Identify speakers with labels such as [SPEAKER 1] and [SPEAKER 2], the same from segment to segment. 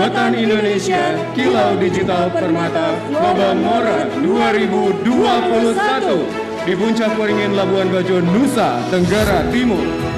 [SPEAKER 1] Buatan Indonesia Kilau Digital Permata Lomba Mora 2021 di Puncak Waringin Labuan Bajo Nusa Tenggara Timur.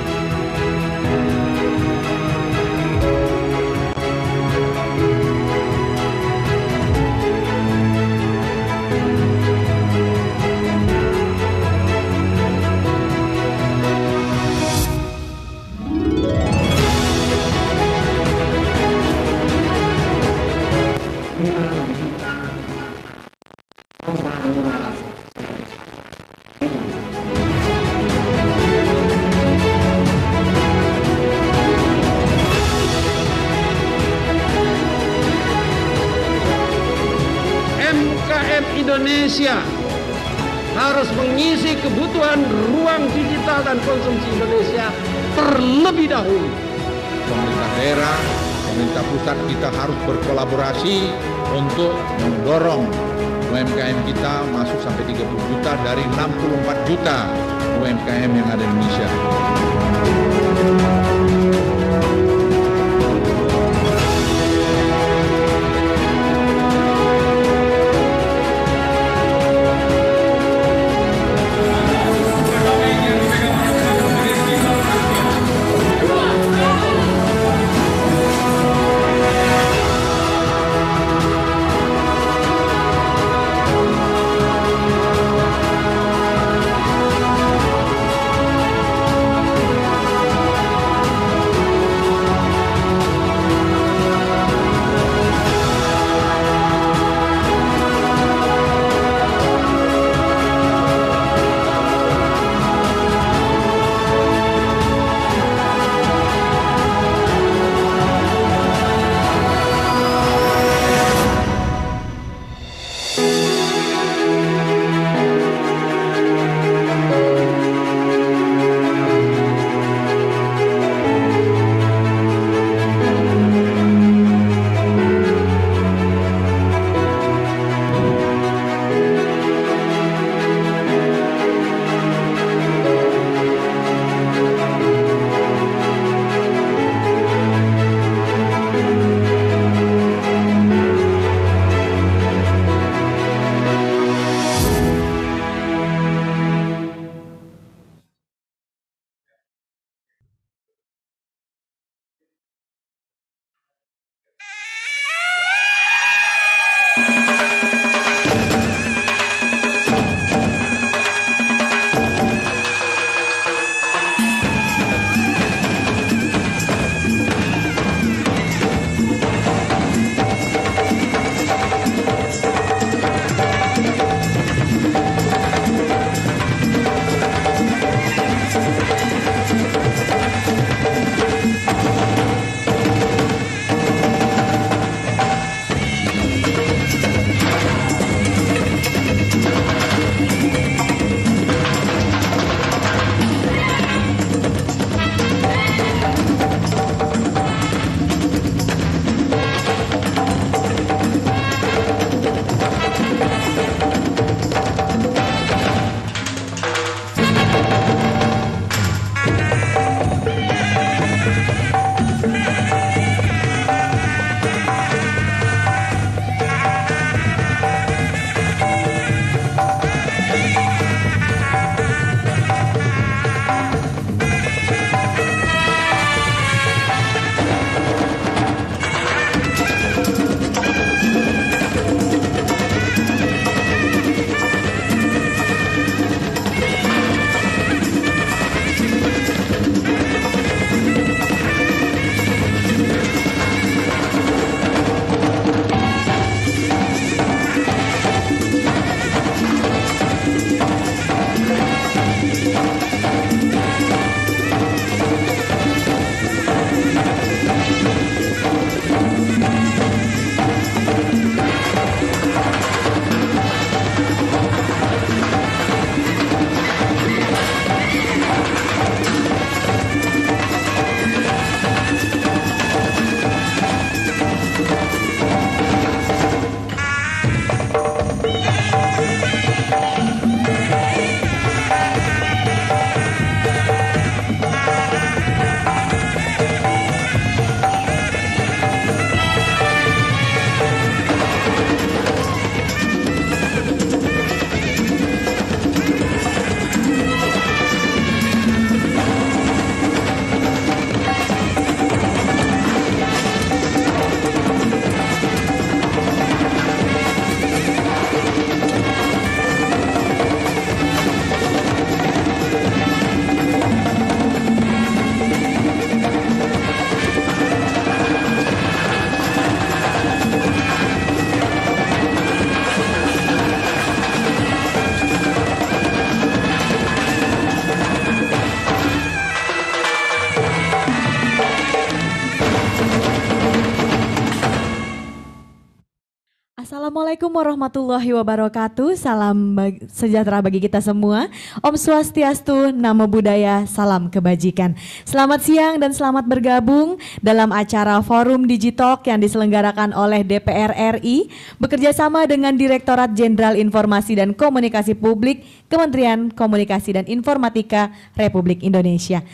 [SPEAKER 2] warahmatullahi wabarakatuh. Salam bagi, sejahtera bagi kita semua. Om Swastiastu, Namo Buddhaya, Salam Kebajikan. Selamat siang dan selamat bergabung dalam acara Forum Digitalk yang diselenggarakan oleh DPR RI bekerjasama dengan Direktorat Jenderal Informasi dan Komunikasi Publik Kementerian Komunikasi dan Informatika Republik Indonesia.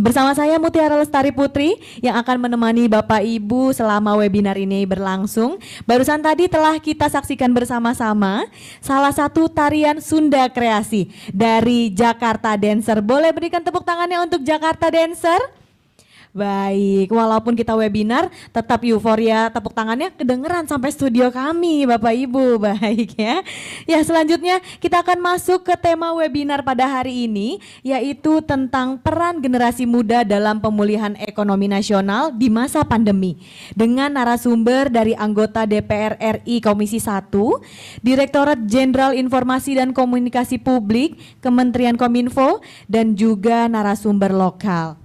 [SPEAKER 2] Bersama saya Mutiara Lestari Putri yang akan menemani Bapak Ibu selama webinar ini berlangsung. Barusan tadi telah kita saksikan bersama-sama salah satu tarian Sunda Kreasi dari Jakarta Dancer. Boleh berikan tepuk tangannya untuk Jakarta Dancer? Baik, walaupun kita webinar, tetap euforia tepuk tangannya kedengeran sampai studio kami, Bapak Ibu. Baik ya. Ya, selanjutnya kita akan masuk ke tema webinar pada hari ini, yaitu tentang peran generasi muda dalam pemulihan ekonomi nasional di masa pandemi. Dengan narasumber dari anggota DPR RI Komisi 1, Direktorat Jenderal Informasi dan Komunikasi Publik, Kementerian Kominfo, dan juga narasumber lokal.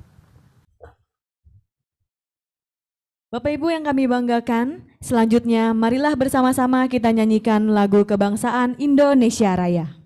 [SPEAKER 2] Bapak Ibu yang kami banggakan, selanjutnya marilah bersama-sama kita nyanyikan lagu
[SPEAKER 3] kebangsaan Indonesia Raya.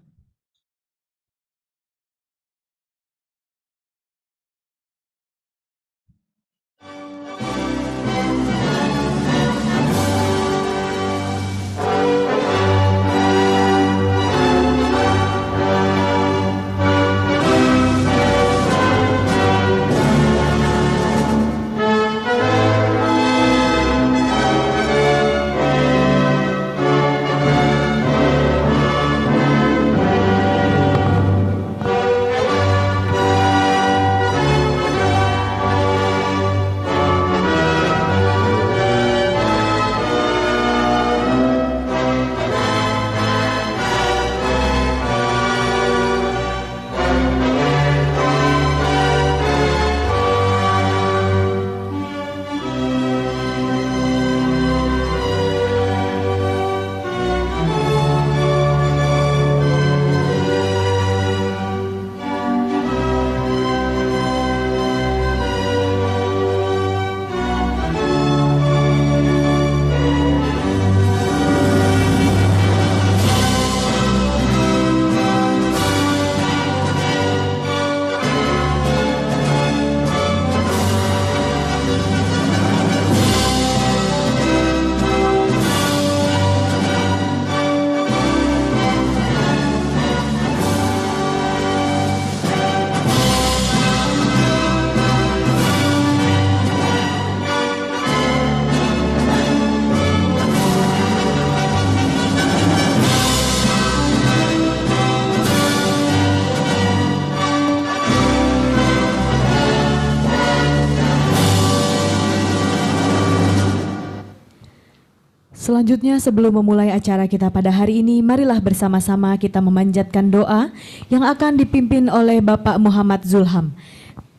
[SPEAKER 2] Selanjutnya sebelum memulai acara kita pada hari ini, marilah bersama-sama kita memanjatkan doa yang akan dipimpin oleh Bapak Muhammad Zulham.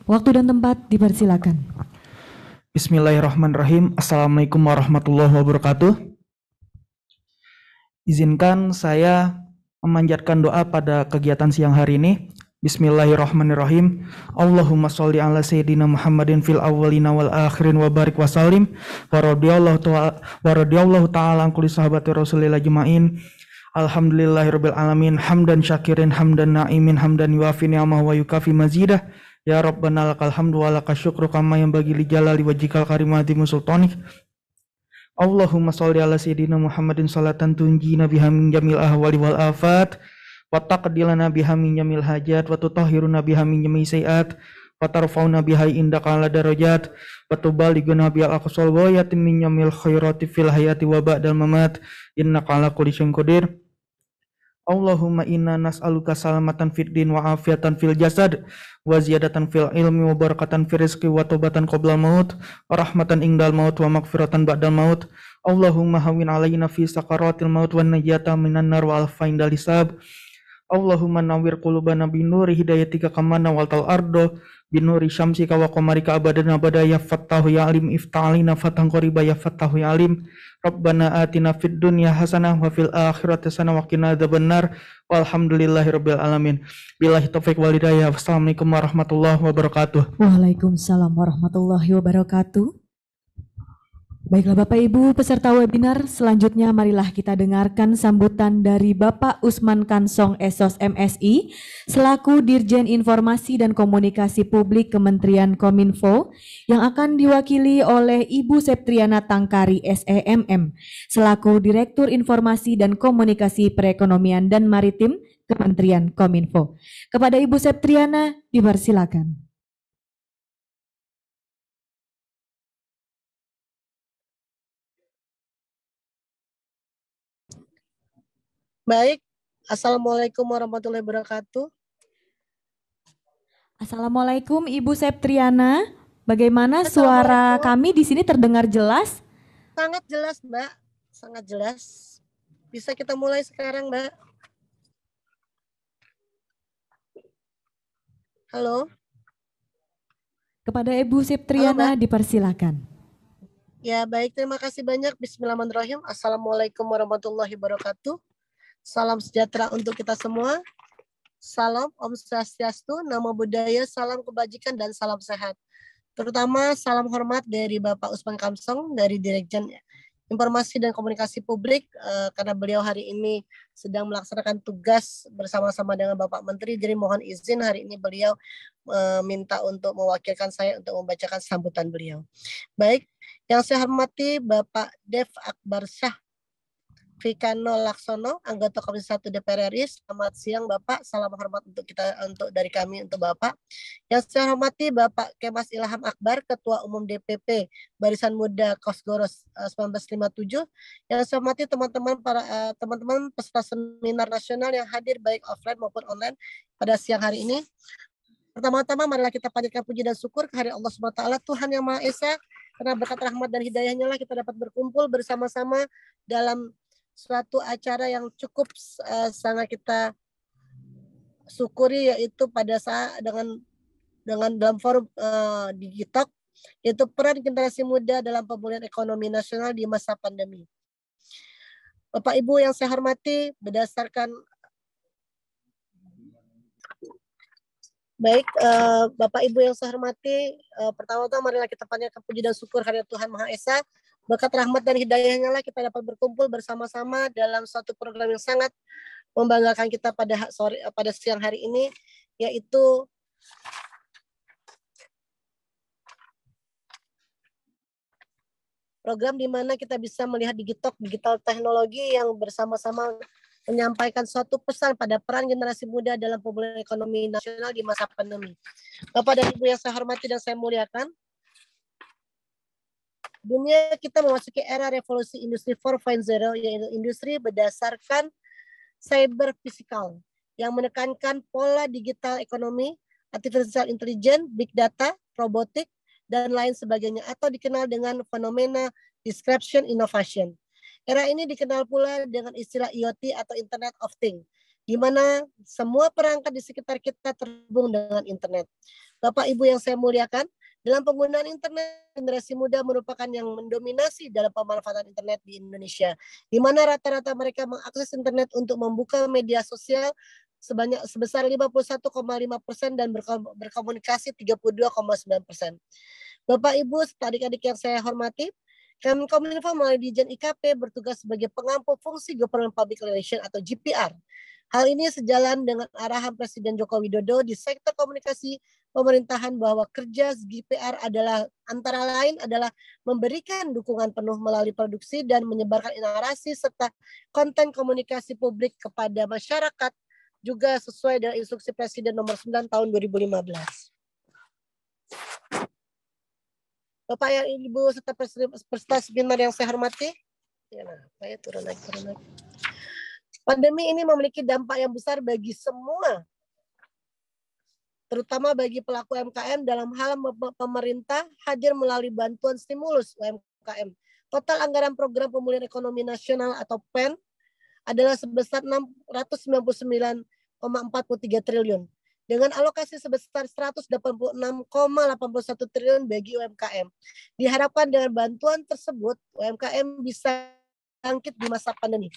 [SPEAKER 2] Waktu dan tempat dipersilakan.
[SPEAKER 3] Bismillahirrahmanirrahim. Assalamualaikum warahmatullahi wabarakatuh. Izinkan saya memanjatkan doa pada kegiatan siang hari ini. Bismillahirrahmanirrahim. Allahumma sholli ala sayyidina Muhammadin fil awwalina wal akhirin wa barik wa salim. Wa ta'ala wa ta'ala kulli sahabati Rasulillah jemain. Alhamdulillahirabbil alamin hamdan syakirin hamdan naimin hamdan yuafi ni'amah wa yukafi mazidah. Ya Rabbana lakal hamdu wa lakal syukru kama yang bagi li jalali wajikal karimati musultanik. Allahumma sholli ala sayyidina Muhammadin salatan tunji nabiha min jamil ahwali wal afat. Wattaqdilana Nabi Hamin jamil hajat wa Nabi Hamin min jamil sayiat wa Nabi Hai indah Kala darajat wa Nabi biha aqsal ghayatin min jamil khairati fil hayati wabak Dal mamat inna Kala kulli Kudir. Allahumma inna nas'aluka salamatan fid din wa afiatan fil jasad wa ziyadatan fil ilmi wa barakatan fil rizki wa tobatan qabla maut wa rahmatan ingdal maut wa maghfiratan ba'dal maut Allahumma hawin alayna fi sakaratil maut wa najyata minan nar wa alfain dalisab Allahumma nawwir qulubana bi nuri hidayatika kama wal tal ardo bi nuri syamsika wa qamarika abadana bada ya fattahu ya alim iftalina fatan qariba ya fattahu ya alim rabbana atina fid dunya hasanah wa fil akhirati hasanah wa qina adzabannar rabbil alamin billahi taufik wal hidayah wassalamualaikum warahmatullahi wabarakatuh
[SPEAKER 2] waalaikumsalam warahmatullahi wabarakatuh Baiklah Bapak Ibu peserta webinar, selanjutnya marilah kita dengarkan sambutan dari Bapak Usman Kansong Esos MSI, selaku Dirjen Informasi dan Komunikasi Publik Kementerian Kominfo, yang akan diwakili oleh Ibu Septriana Tangkari SEMM, selaku Direktur Informasi dan Komunikasi
[SPEAKER 4] Perekonomian dan Maritim Kementerian Kominfo. Kepada Ibu Septriana,
[SPEAKER 3] dipersilakan.
[SPEAKER 4] Baik, Assalamualaikum warahmatullahi wabarakatuh.
[SPEAKER 2] Assalamualaikum Ibu Septriana. Bagaimana suara kami di sini terdengar jelas?
[SPEAKER 4] Sangat jelas, Mbak. Sangat jelas. Bisa kita mulai sekarang, Mbak? Halo.
[SPEAKER 2] Kepada Ibu Septriana dipersilakan.
[SPEAKER 4] Ya, baik. Terima kasih banyak. Bismillahirrahmanirrahim. Assalamualaikum warahmatullahi wabarakatuh. Salam sejahtera untuk kita semua. Salam Om Swastiastu, Namo Buddhaya, salam kebajikan dan salam sehat. Terutama salam hormat dari Bapak Usman Kamsong dari Direktur Informasi dan Komunikasi Publik eh, karena beliau hari ini sedang melaksanakan tugas bersama-sama dengan Bapak Menteri. Jadi mohon izin hari ini beliau eh, minta untuk mewakilkan saya untuk membacakan sambutan beliau. Baik, yang saya hormati Bapak Dev Akbar Syah Fikano Laksono, anggota Komisi 1 DPR RI. Selamat siang Bapak, salam hormat untuk kita untuk dari kami untuk Bapak. Yang saya hormati Bapak Kemas Ilham Akbar, Ketua Umum DPP Barisan Muda Kosgoros 1957. Eh, yang saya hormati teman-teman para eh, teman-teman peserta seminar nasional yang hadir baik offline maupun online pada siang hari ini. Pertama-tama marilah kita panjatkan puji dan syukur kepada Allah Subhanahu Taala Tuhan Yang Maha Esa, karena berkat rahmat dan hidayahnya lah kita dapat berkumpul bersama-sama dalam suatu acara yang cukup uh, sangat kita syukuri yaitu pada saat dengan dengan dalam forum uh, eh, digital yaitu peran generasi muda dalam pemulihan ekonomi nasional di masa pandemi. Bapak Ibu yang saya hormati, berdasarkan Baik, uh, Bapak Ibu yang saya hormati, uh, pertama-tama marilah kita panjatkan puji dan syukur kepada Tuhan Maha Esa Berkat rahmat dan hidayahnya lah kita dapat berkumpul bersama-sama dalam suatu program yang sangat membanggakan kita pada sore pada siang hari ini yaitu program di mana kita bisa melihat digital digital teknologi yang bersama-sama menyampaikan suatu pesan pada peran generasi muda dalam pemulihan ekonomi nasional di masa pandemi. Bapak dan Ibu yang saya hormati dan saya muliakan, dunia kita memasuki era revolusi industri 4.0 yaitu industri berdasarkan cyber physical yang menekankan pola digital ekonomi, artificial intelligence, big data, robotik, dan lain sebagainya atau dikenal dengan fenomena description innovation. Era ini dikenal pula dengan istilah IoT atau Internet of Things, di mana semua perangkat di sekitar kita terhubung dengan internet. Bapak Ibu yang saya muliakan, dalam penggunaan internet, generasi muda merupakan yang mendominasi dalam pemanfaatan internet di Indonesia, di mana rata-rata mereka mengakses internet untuk membuka media sosial sebanyak sebesar 51,5 persen dan berkomunikasi 32,9 persen. Bapak Ibu, adik-adik yang saya hormati, Kemenkominfo melalui Dijen IKP bertugas sebagai pengampu fungsi Government Public Relation atau GPR Hal ini sejalan dengan arahan Presiden Joko Widodo di sektor komunikasi pemerintahan bahwa kerja GPR adalah antara lain adalah memberikan dukungan penuh melalui produksi dan menyebarkan narasi serta konten komunikasi publik kepada masyarakat juga sesuai dengan instruksi Presiden nomor 9 tahun 2015. Bapak yang Ibu serta peserta seminar yang saya hormati. Ya, Pak ya turun lagi, turun lagi. Pandemi ini memiliki dampak yang besar bagi semua terutama bagi pelaku UMKM dalam hal pemerintah hadir melalui bantuan stimulus UMKM. Total anggaran program pemulihan ekonomi nasional atau PEN adalah sebesar 699,43 triliun dengan alokasi sebesar 186,81 triliun bagi UMKM. Diharapkan dengan bantuan tersebut UMKM bisa bangkit di masa pandemi.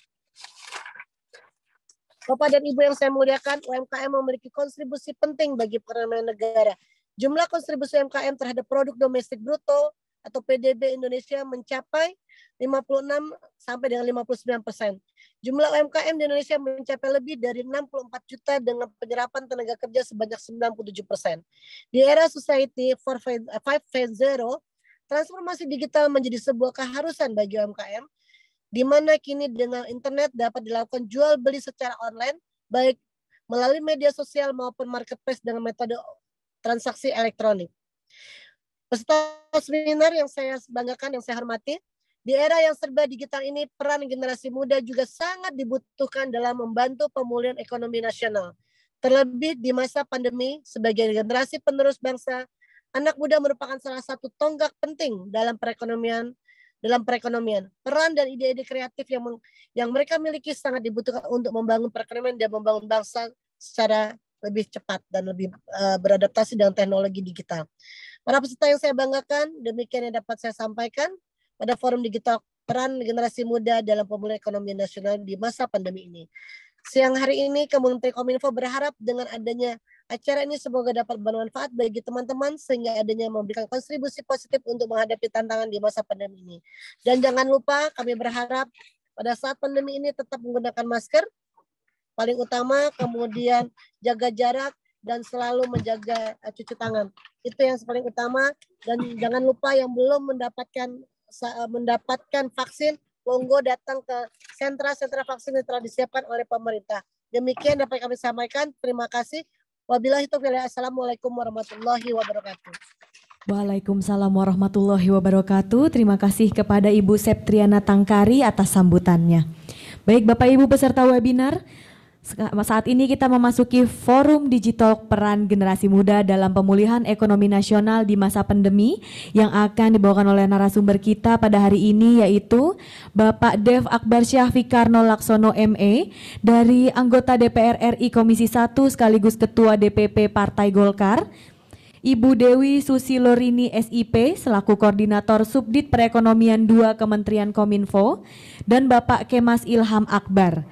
[SPEAKER 4] Bapak dan Ibu yang saya muliakan, UMKM memiliki kontribusi penting bagi perekonomian negara. Jumlah kontribusi UMKM terhadap produk domestik bruto atau PDB Indonesia mencapai 56 sampai dengan 59 persen. Jumlah UMKM di Indonesia mencapai lebih dari 64 juta dengan penyerapan tenaga kerja sebanyak 97 persen. Di era Society 5.0, transformasi digital menjadi sebuah keharusan bagi UMKM di mana kini dengan internet dapat dilakukan jual beli secara online baik melalui media sosial maupun marketplace dengan metode transaksi elektronik. Peserta seminar yang saya banggakan, yang saya hormati, di era yang serba digital ini, peran generasi muda juga sangat dibutuhkan dalam membantu pemulihan ekonomi nasional. Terlebih di masa pandemi, sebagai generasi penerus bangsa, anak muda merupakan salah satu tonggak penting dalam perekonomian dalam perekonomian. Peran dan ide-ide kreatif yang yang mereka miliki sangat dibutuhkan untuk membangun perekonomian dan membangun bangsa secara lebih cepat dan lebih uh, beradaptasi dengan teknologi digital. Para peserta yang saya banggakan, demikian yang dapat saya sampaikan pada forum digital peran generasi muda dalam pemulihan ekonomi nasional di masa pandemi ini. Siang hari ini, Kementerian Kominfo berharap dengan adanya Acara ini semoga dapat bermanfaat bagi teman-teman sehingga adanya memberikan kontribusi positif untuk menghadapi tantangan di masa pandemi ini. Dan jangan lupa kami berharap pada saat pandemi ini tetap menggunakan masker, paling utama kemudian jaga jarak dan selalu menjaga eh, cuci tangan. Itu yang paling utama dan jangan lupa yang belum mendapatkan eh, mendapatkan vaksin monggo datang ke sentra-sentra vaksin yang telah disiapkan oleh pemerintah. Demikian dapat kami sampaikan. Terima kasih. Wabillahi taufiq. Assalamualaikum warahmatullahi wabarakatuh.
[SPEAKER 2] Waalaikumsalam warahmatullahi wabarakatuh. Terima kasih kepada Ibu Septriana Tangkari atas sambutannya. Baik Bapak Ibu peserta webinar, saat ini kita memasuki forum digital peran generasi muda dalam pemulihan ekonomi nasional di masa pandemi yang akan dibawakan oleh narasumber kita pada hari ini yaitu Bapak Dev Akbar Syah Fikarno Laksono ME dari anggota DPR RI Komisi 1 sekaligus Ketua DPP Partai Golkar. Ibu Dewi Susilorini SIP selaku Koordinator Subdit Perekonomian 2 Kementerian Kominfo dan Bapak Kemas Ilham Akbar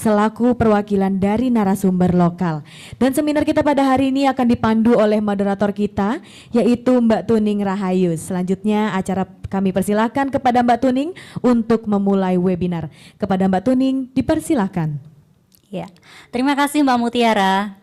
[SPEAKER 2] selaku perwakilan dari narasumber lokal. Dan seminar kita pada hari ini akan dipandu oleh moderator kita, yaitu Mbak Tuning Rahayu. Selanjutnya acara kami persilahkan kepada Mbak Tuning untuk memulai webinar. Kepada Mbak Tuning, dipersilahkan.
[SPEAKER 5] Ya, terima kasih Mbak Mutiara.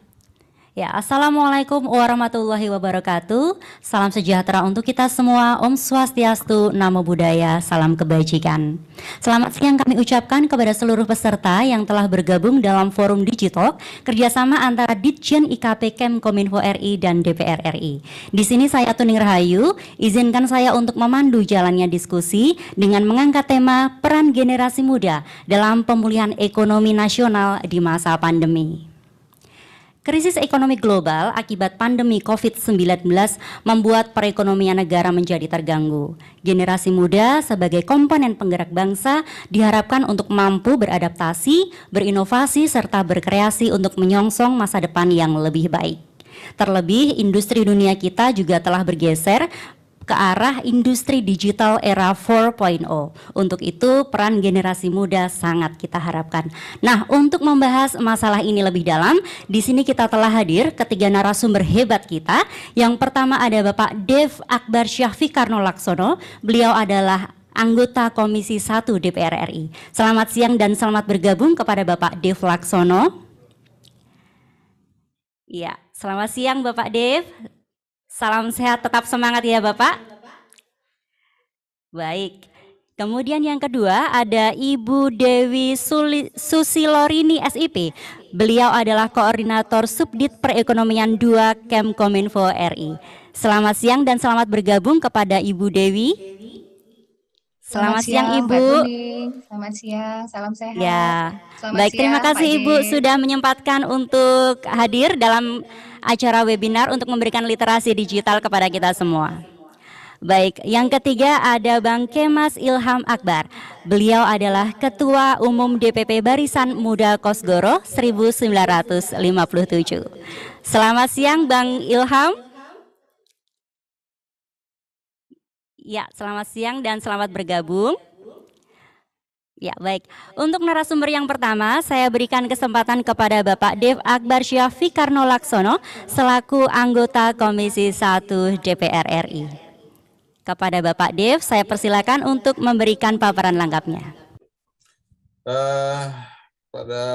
[SPEAKER 5] Ya, Assalamualaikum warahmatullahi wabarakatuh. Salam sejahtera untuk kita semua. Om Swastiastu, Namo Buddhaya, Salam Kebajikan. Selamat siang kami ucapkan kepada seluruh peserta yang telah bergabung dalam forum Digitalk kerjasama antara Ditjen IKP Kemkominfo RI dan DPR RI. Di sini saya Tuning Rahayu, izinkan saya untuk memandu jalannya diskusi dengan mengangkat tema peran generasi muda dalam pemulihan ekonomi nasional di masa pandemi. Krisis ekonomi global akibat pandemi COVID-19 membuat perekonomian negara menjadi terganggu. Generasi muda sebagai komponen penggerak bangsa diharapkan untuk mampu beradaptasi, berinovasi, serta berkreasi untuk menyongsong masa depan yang lebih baik. Terlebih, industri dunia kita juga telah bergeser ke arah industri digital era 4.0. Untuk itu peran generasi muda sangat kita harapkan. Nah, untuk membahas masalah ini lebih dalam, di sini kita telah hadir ketiga narasumber hebat kita. Yang pertama ada Bapak Dev Akbar Syahfi Karno Laksono. Beliau adalah anggota Komisi 1 DPR RI. Selamat siang dan selamat bergabung kepada Bapak Dev Laksono. Iya, selamat siang Bapak Dev. Salam sehat, tetap semangat ya Bapak. Baik. Kemudian yang kedua ada Ibu Dewi Suli, Lorini SIP. Beliau adalah koordinator Subdit Perekonomian 2 Kemkominfo RI. Selamat siang dan selamat bergabung kepada Ibu Dewi. Selamat, Selamat siang, siang Ibu.
[SPEAKER 6] Selamat siang, salam sehat. Ya. Selamat Baik, siang, terima kasih Ibu sudah
[SPEAKER 5] menyempatkan untuk hadir dalam acara webinar untuk memberikan literasi digital kepada kita semua. Baik, yang ketiga ada Bang Kemas Ilham Akbar. Beliau adalah Ketua Umum DPP Barisan Muda Kosgoro 1957. Selamat siang Bang Ilham. Ya, selamat siang dan selamat bergabung. Ya, baik. Untuk narasumber yang pertama, saya berikan kesempatan kepada Bapak Dev Akbar Syafi Karno Laksono, selaku anggota Komisi 1 DPR RI. Kepada Bapak Dev, saya persilakan untuk memberikan paparan lengkapnya.
[SPEAKER 7] Uh, pada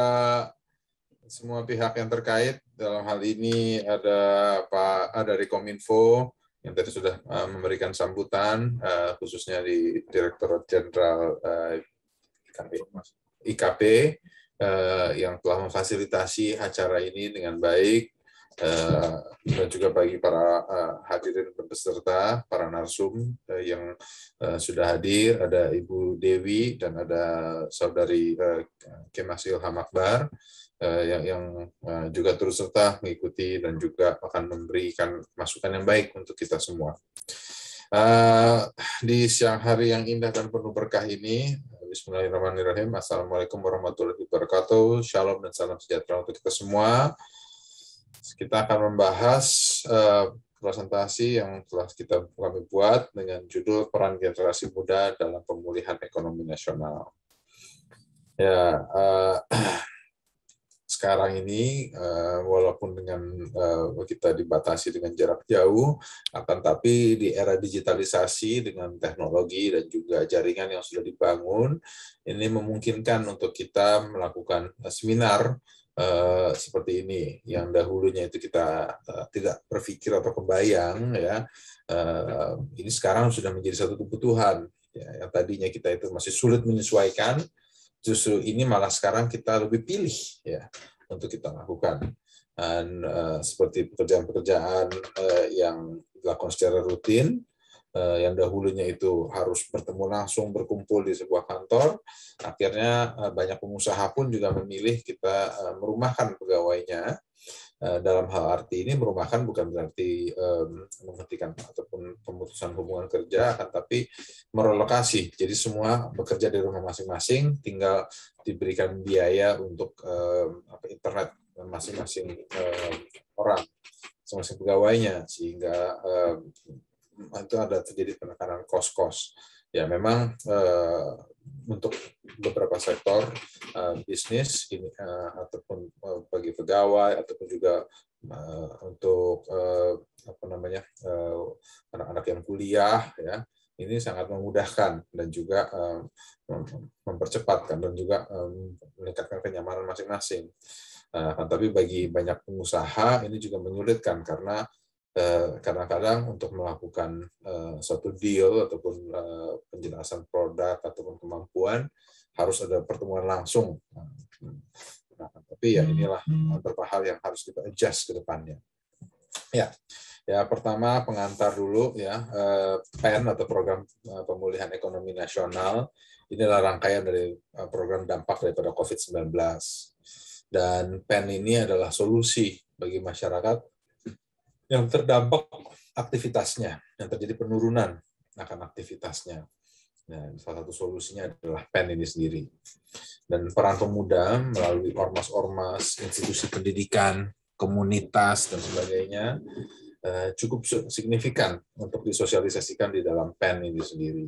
[SPEAKER 7] semua pihak yang terkait, dalam hal ini ada Pak dari Kominfo, yang tadi sudah eh, memberikan sambutan eh, khususnya di Direktorat Jenderal eh, IKP, yang telah memfasilitasi acara ini dengan baik dan juga bagi para hadirin peserta, para narsum yang sudah hadir ada Ibu Dewi dan ada saudari Kemasil Hamakbar. Eh, yang, yang eh, juga terus serta mengikuti dan juga akan memberikan masukan yang baik untuk kita semua. Eh, di siang hari yang indah dan penuh berkah ini, Bismillahirrahmanirrahim. Assalamualaikum warahmatullahi wabarakatuh. Shalom dan salam sejahtera untuk kita semua. Kita akan membahas uh, presentasi yang telah kita kami buat dengan judul peran generasi muda dalam pemulihan ekonomi nasional. Ya, uh, sekarang ini uh, walaupun dengan uh, kita dibatasi dengan jarak jauh akan tapi di era digitalisasi dengan teknologi dan juga jaringan yang sudah dibangun ini memungkinkan untuk kita melakukan eh, seminar Uh, seperti ini yang dahulunya itu kita uh, tidak berpikir atau kebayang ya uh, ini sekarang sudah menjadi satu kebutuhan ya, yang tadinya kita itu masih sulit menyesuaikan justru ini malah sekarang kita lebih pilih ya untuk kita lakukan. Dan, uh, seperti pekerjaan-pekerjaan uh, yang dilakukan secara rutin, uh, yang dahulunya itu harus bertemu langsung, berkumpul di sebuah kantor, akhirnya uh, banyak pengusaha pun juga memilih kita uh, merumahkan pegawainya Eh, dalam hal arti ini merumahkan bukan berarti um, menghentikan ataupun pemutusan hubungan kerja, akan tapi merelokasi. Jadi semua bekerja di rumah masing-masing, tinggal diberikan biaya untuk um, internet masing-masing um, orang, masing-masing pegawainya, sehingga um, itu ada terjadi penekanan kos-kos ya memang uh, untuk beberapa sektor uh, bisnis ini uh, ataupun uh, bagi pegawai ataupun juga uh, untuk uh, apa namanya anak-anak uh, yang kuliah ya ini sangat memudahkan dan juga mempercepatkan dan juga meningkatkan kenyamanan masing-masing. tapi bagi banyak pengusaha ini juga menyulitkan karena Eh, kadang-kadang untuk melakukan eh, suatu deal ataupun eh, penjelasan produk ataupun kemampuan harus ada pertemuan langsung. Nah, nah tapi ya hmm, inilah hmm. beberapa hal yang harus kita adjust ke depannya. Ya, ya pertama pengantar dulu ya PEN atau program pemulihan ekonomi nasional. ini adalah rangkaian dari program dampak daripada COVID-19. Dan PEN ini adalah solusi bagi masyarakat yang terdampak aktivitasnya, yang terjadi penurunan akan aktivitasnya. Nah, salah satu solusinya adalah PEN ini sendiri. Dan peran pemuda melalui ormas-ormas, institusi pendidikan, komunitas, dan sebagainya eh, cukup signifikan untuk disosialisasikan di dalam PEN ini sendiri.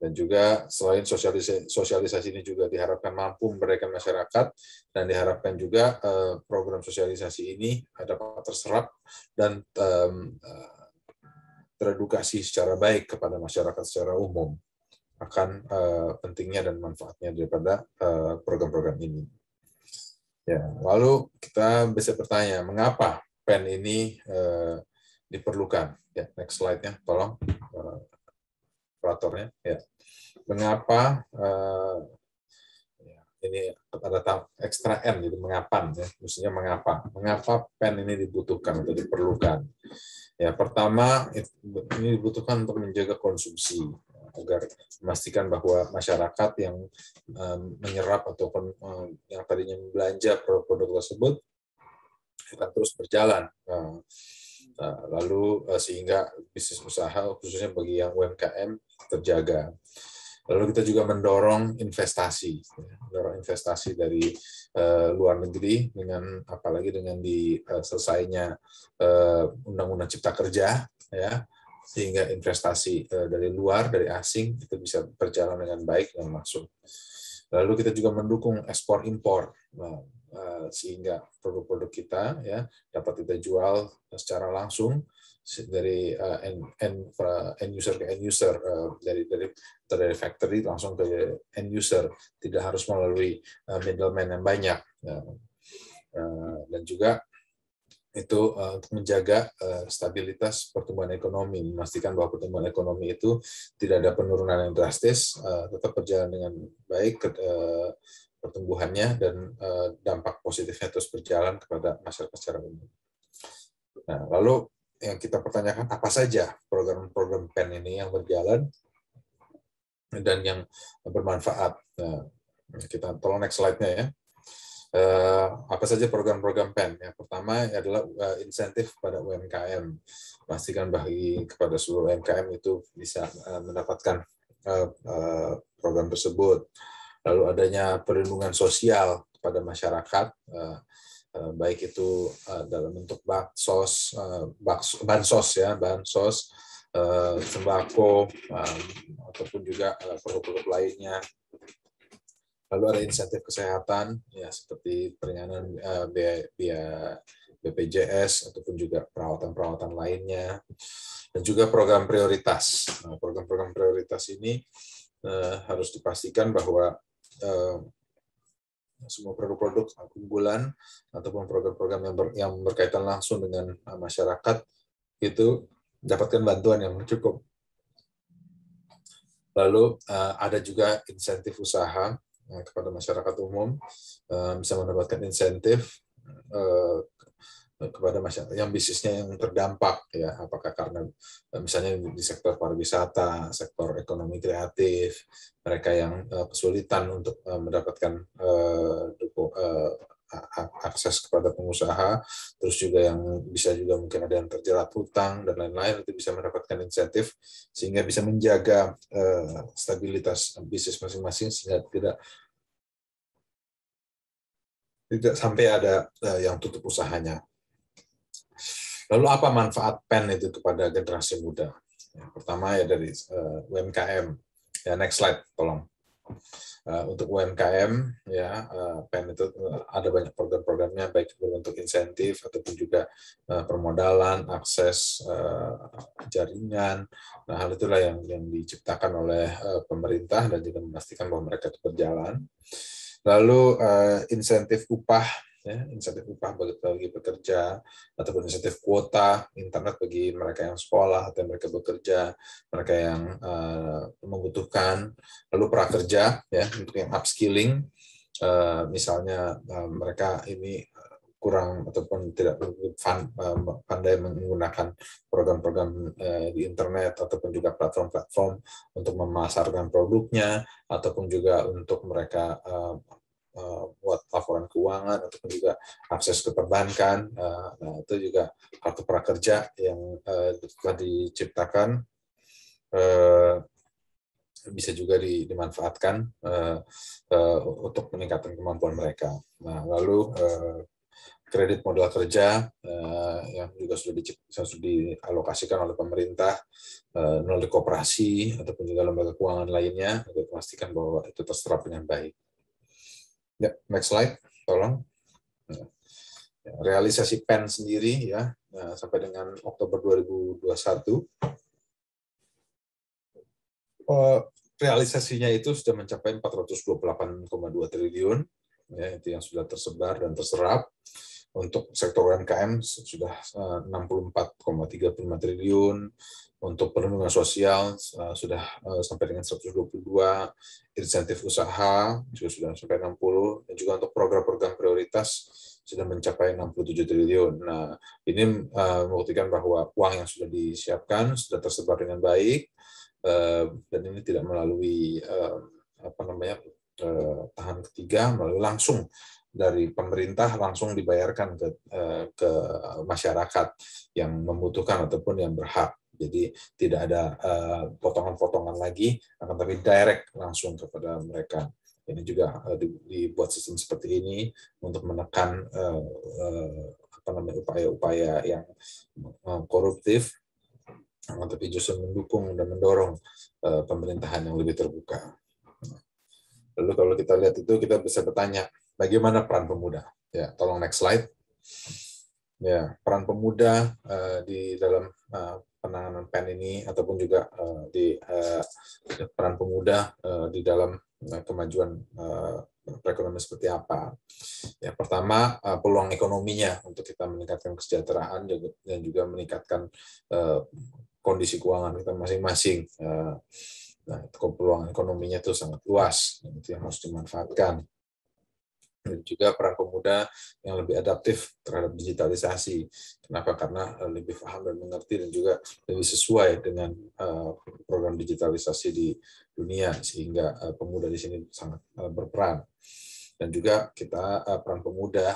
[SPEAKER 7] Dan juga selain sosialisasi, sosialisasi ini juga diharapkan mampu memberikan masyarakat dan diharapkan juga eh, program sosialisasi ini dapat terserap dan eh, teredukasi secara baik kepada masyarakat secara umum akan eh, pentingnya dan manfaatnya daripada program-program ini. Ya, lalu kita bisa bertanya mengapa pen ini diperlukan. Ya, next slide-nya, tolong operatornya ya mengapa uh, ini ada ekstra n jadi gitu, mengapa ya maksudnya mengapa mengapa pen ini dibutuhkan atau diperlukan ya pertama ini dibutuhkan untuk menjaga konsumsi agar memastikan bahwa masyarakat yang eh, menyerap ataupun eh, yang tadinya belanja produk-produk tersebut akan terus berjalan. Nah, Nah, lalu eh, sehingga bisnis usaha khususnya bagi yang UMKM terjaga. Lalu kita juga mendorong investasi, ya. mendorong investasi dari uh, luar negeri dengan apalagi dengan di uh, selesainya undang-undang cipta kerja, ya sehingga investasi uh, dari luar dari asing itu bisa berjalan dengan baik dan masuk. Lalu kita juga mendukung ekspor impor. Nah, Eh, sehingga produk-produk kita ya dapat kita jual secara langsung dari eh, end, end, end user ke end user eh, dari dari dari factory langsung ke end user tidak harus melalui middleman yang banyak ya. dan juga itu untuk menjaga stabilitas pertumbuhan ekonomi, memastikan bahwa pertumbuhan ekonomi itu tidak ada penurunan yang drastis, tetap berjalan dengan baik, pertumbuhannya dan eh, dampak positifnya terus berjalan kepada masyarakat secara umum. Nah, lalu yang kita pertanyakan apa saja program-program PEN ini yang berjalan dan yang bermanfaat. Nah, kita tolong next slide-nya ya. Uh, apa saja program-program PEN? Yang pertama adalah uh, insentif pada UMKM. Pastikan bagi kepada seluruh UMKM itu bisa uh, mendapatkan program tersebut lalu adanya perlindungan sosial kepada masyarakat, eh, eh, baik itu eh, dalam bentuk bansos, bansos ya, bansos, sembako, ataupun juga produk-produk lainnya. Lalu ada insentif kesehatan, ya seperti peringanan biaya, BPJS ataupun juga perawatan-perawatan lainnya dan juga program prioritas. Nah, program-program prioritas ini harus dipastikan bahwa Eh, semua produk-produk unggulan ataupun program-program yang, ber, yang berkaitan langsung dengan eh, masyarakat itu dapatkan bantuan yang cukup. Lalu eh, ada juga insentif usaha kepada masyarakat umum bisa mendapatkan insentif Eh, kepada masyarakat yang bisnisnya yang terdampak ya apakah karena eh, misalnya di sektor pariwisata sektor ekonomi kreatif mereka yang eh, kesulitan untuk mendapatkan akses kepada pengusaha terus juga yang bisa juga mungkin ada yang terjerat hutang dan lain-lain itu bisa mendapatkan insentif sehingga bisa menjaga stabilitas bisnis masing-masing sehingga tidak tidak sampai ada yang tutup usahanya Lalu apa manfaat PEN itu kepada generasi muda? Ya, pertama ya dari uh, eh, UMKM. Ya next slide tolong. Uh, untuk UMKM ya uh, PEN itu uh, ada banyak program-programnya baik untuk insentif ataupun juga uh, permodalan, akses uh, jaringan. Nah, hal itulah yang yang diciptakan oleh uh, pemerintah dan juga memastikan bahwa mereka itu berjalan. Lalu uh, insentif upah ya, insentif upah bagi pekerja ataupun insentif kuota internet bagi mereka yang sekolah atau yang mereka bekerja, mereka yang uh, membutuhkan, lalu prakerja ya untuk yang upskilling, uh, misalnya uh, mereka ini kurang ataupun tidak pandai menggunakan program-program di internet ataupun juga platform-platform untuk memasarkan produknya ataupun juga untuk mereka Eh, buat laporan keuangan ataupun juga akses ke perbankan. Eh, nah, itu juga kartu prakerja yang eh, telah diciptakan bisa juga dimanfaatkan untuk meningkatkan kemampuan mereka. Nah, lalu kredit modal kerja yang juga sudah, dialokasikan oleh pemerintah melalui kooperasi ataupun juga lembaga keuangan lainnya untuk memastikan bahwa itu terserap dengan baik. Ya, next slide, tolong. Ya, realisasi PEN sendiri ya nah, sampai dengan Oktober 2021. Uh, eh, realisasinya itu sudah mencapai 428,2 triliun ya, itu yang sudah tersebar dan terserap untuk sektor UMKM sudah 64,35 eh, triliun, untuk perlindungan sosial eh, sudah eh, sampai dengan 122, insentif usaha juga sudah sampai 60, dan juga untuk program-program prioritas sudah mencapai 67 triliun. Nah, ini membuktikan bahwa uang yang sudah disiapkan sudah tersebar dengan baik, dan ini tidak melalui apa namanya tahan ketiga, melalui langsung dari pemerintah langsung dibayarkan ke eh, ke masyarakat yang membutuhkan ataupun yang berhak. Jadi tidak ada eh, potongan-potongan lagi, akan tapi direct langsung kepada mereka. Ini juga eh, dibuat sistem seperti ini untuk menekan upaya-upaya upaya-upaya yang koruptif, tapi justru mendukung dan mendorong pemerintahan yang lebih terbuka. Lalu kalau kita lihat itu kita bisa bertanya bagaimana peran pemuda? Ya, tolong next slide. Ya, peran pemuda uh, di dalam uh, penanganan PEN ini ataupun juga uh, di uh, peran pemuda uh, di dalam uh, kemajuan uh, perekonomian seperti apa. Ya, pertama uh, peluang ekonominya untuk kita meningkatkan kesejahteraan dan juga meningkatkan uh, kondisi keuangan kita masing-masing. nah, peluang ekonominya itu sangat luas, itu yang harus dimanfaatkan dan juga peran pemuda yang lebih adaptif terhadap digitalisasi. Kenapa? Karena eh, lebih paham dan mengerti dan juga lebih sesuai dengan eh, program digitalisasi di dunia sehingga eh, pemuda di sini sangat berperan. Dan juga kita peran pemuda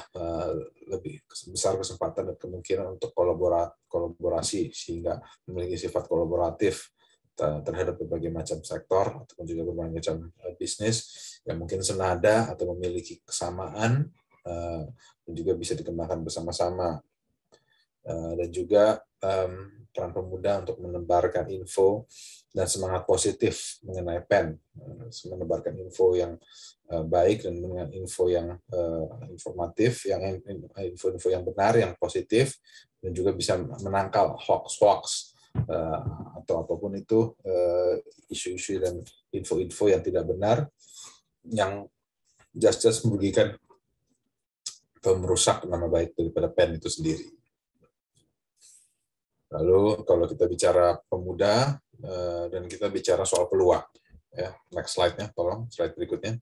[SPEAKER 7] lebih besar kesempatan dan kemungkinan untuk kolaborasi sehingga memiliki sifat kolaboratif terhadap berbagai macam sektor ataupun juga berbagai macam bisnis yang mungkin senada atau memiliki kesamaan uh, dan juga bisa dikembangkan bersama-sama uh, dan juga um, peran pemuda untuk menebarkan info dan semangat positif mengenai PEN, eh, menebarkan info yang baik dan dengan info yang informatif, yang info-info yang benar, yang positif, dan juga bisa menangkal hoax-hoax atau apapun itu isu-isu dan info-info yang tidak benar yang just-just merugikan atau merusak nama baik daripada PEN itu sendiri. Lalu kalau kita bicara pemuda eh, dan kita bicara soal peluang, ya next slide-nya, tolong slide berikutnya.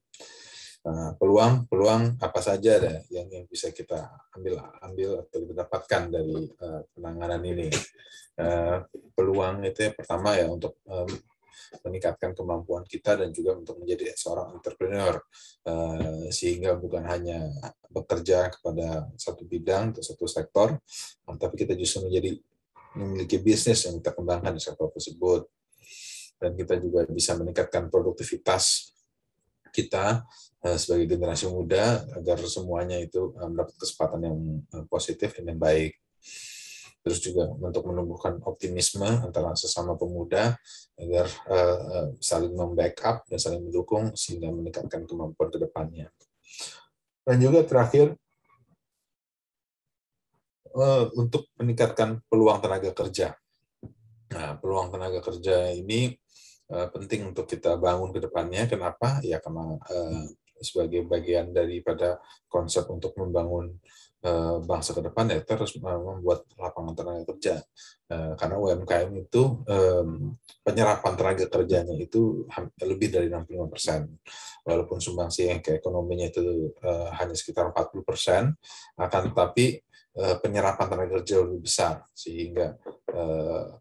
[SPEAKER 7] Eh, peluang peluang apa saja deh yang yang bisa kita ambil ambil atau kita dapatkan dari eh, penanganan ini peluang itu yang pertama ya untuk meningkatkan kemampuan kita dan juga untuk menjadi seorang entrepreneur eh, sehingga bukan hanya bekerja kepada satu bidang atau satu sektor, eh, tapi kita justru menjadi memiliki bisnis yang kita kembangkan di sektor tersebut dan kita juga bisa meningkatkan produktivitas kita eh, sebagai generasi muda agar semuanya itu mendapat kesempatan yang positif dan yang baik terus juga untuk menumbuhkan optimisme antara sesama pemuda agar uh, saling membackup dan saling mendukung sehingga meningkatkan kemampuan ke depannya. Dan juga terakhir uh, untuk meningkatkan peluang tenaga kerja. Nah, peluang tenaga kerja ini uh, penting untuk kita bangun ke depannya. Kenapa? Ya karena uh, sebagai bagian daripada konsep untuk membangun Eh, bangsa ke depan ya terus eh, membuat lapangan tenaga kerja eh, karena UMKM itu penyerapan tenaga kerjanya itu lebih dari 65 persen walaupun sumbangsi yang ke ekonominya itu hanya sekitar 40 persen akan tetapi penyerapan tenaga kerja lebih besar sehingga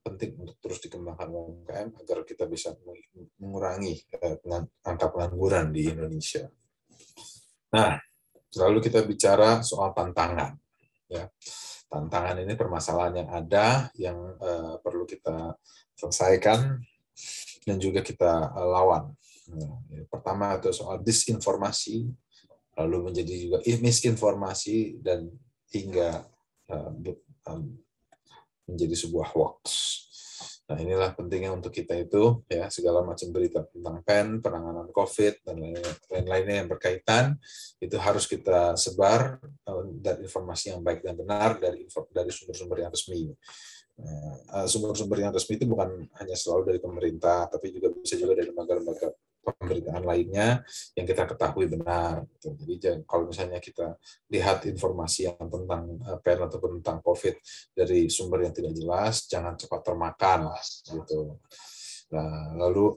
[SPEAKER 7] penting untuk terus dikembangkan UMKM agar kita bisa mengurangi angka pengangguran di Indonesia. Nah, selalu kita bicara soal tantangan. Ya. Tantangan ini permasalahan yang ada yang uh, perlu kita selesaikan dan juga kita uh, lawan. Ya. Pertama itu soal disinformasi, lalu menjadi juga misinformasi dan hingga eh, menjadi sebuah hoax. Nah, inilah pentingnya untuk kita itu ya segala macam berita tentang PEN, penanganan COVID dan lain-lainnya yang berkaitan itu harus kita sebar eh, dan informasi yang baik dan benar dari dari sumber-sumber yang resmi. Eh, eh, sumber-sumber yang resmi itu bukan hanya selalu dari pemerintah, tapi juga bisa juga dari lembaga-lembaga pemberitaan lainnya yang kita ketahui benar. Gitu. Jadi kalau misalnya kita lihat informasi yang tentang eh, PN ataupun tentang COVID dari sumber yang tidak jelas, jangan cepat termakan, gitu. Nah, lalu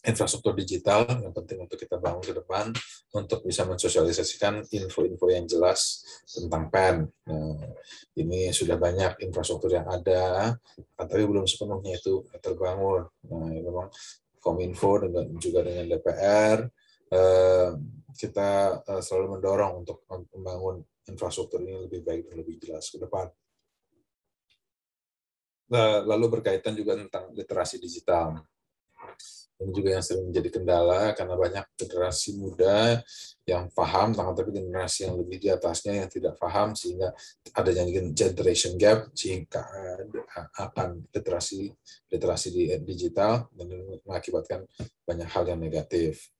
[SPEAKER 7] infrastruktur digital yang penting untuk kita bangun ke depan untuk bisa mensosialisasikan info-info yang jelas tentang PEN. Nah, ini sudah banyak infrastruktur yang ada, tapi belum sepenuhnya itu terbangun. Nah, memang Kominfo dengan juga dengan DPR eh, kita eh, selalu mendorong untuk membangun infrastruktur ini lebih baik dan lebih jelas ke depan. Nah, lalu berkaitan juga tentang literasi digital. Ini juga yang sering menjadi kendala karena banyak generasi muda yang paham, tapi generasi yang lebih di atasnya yang tidak paham sehingga ada adanya generation gap sehingga akan literasi literasi di digital dan mengakibatkan banyak hal yang negatif.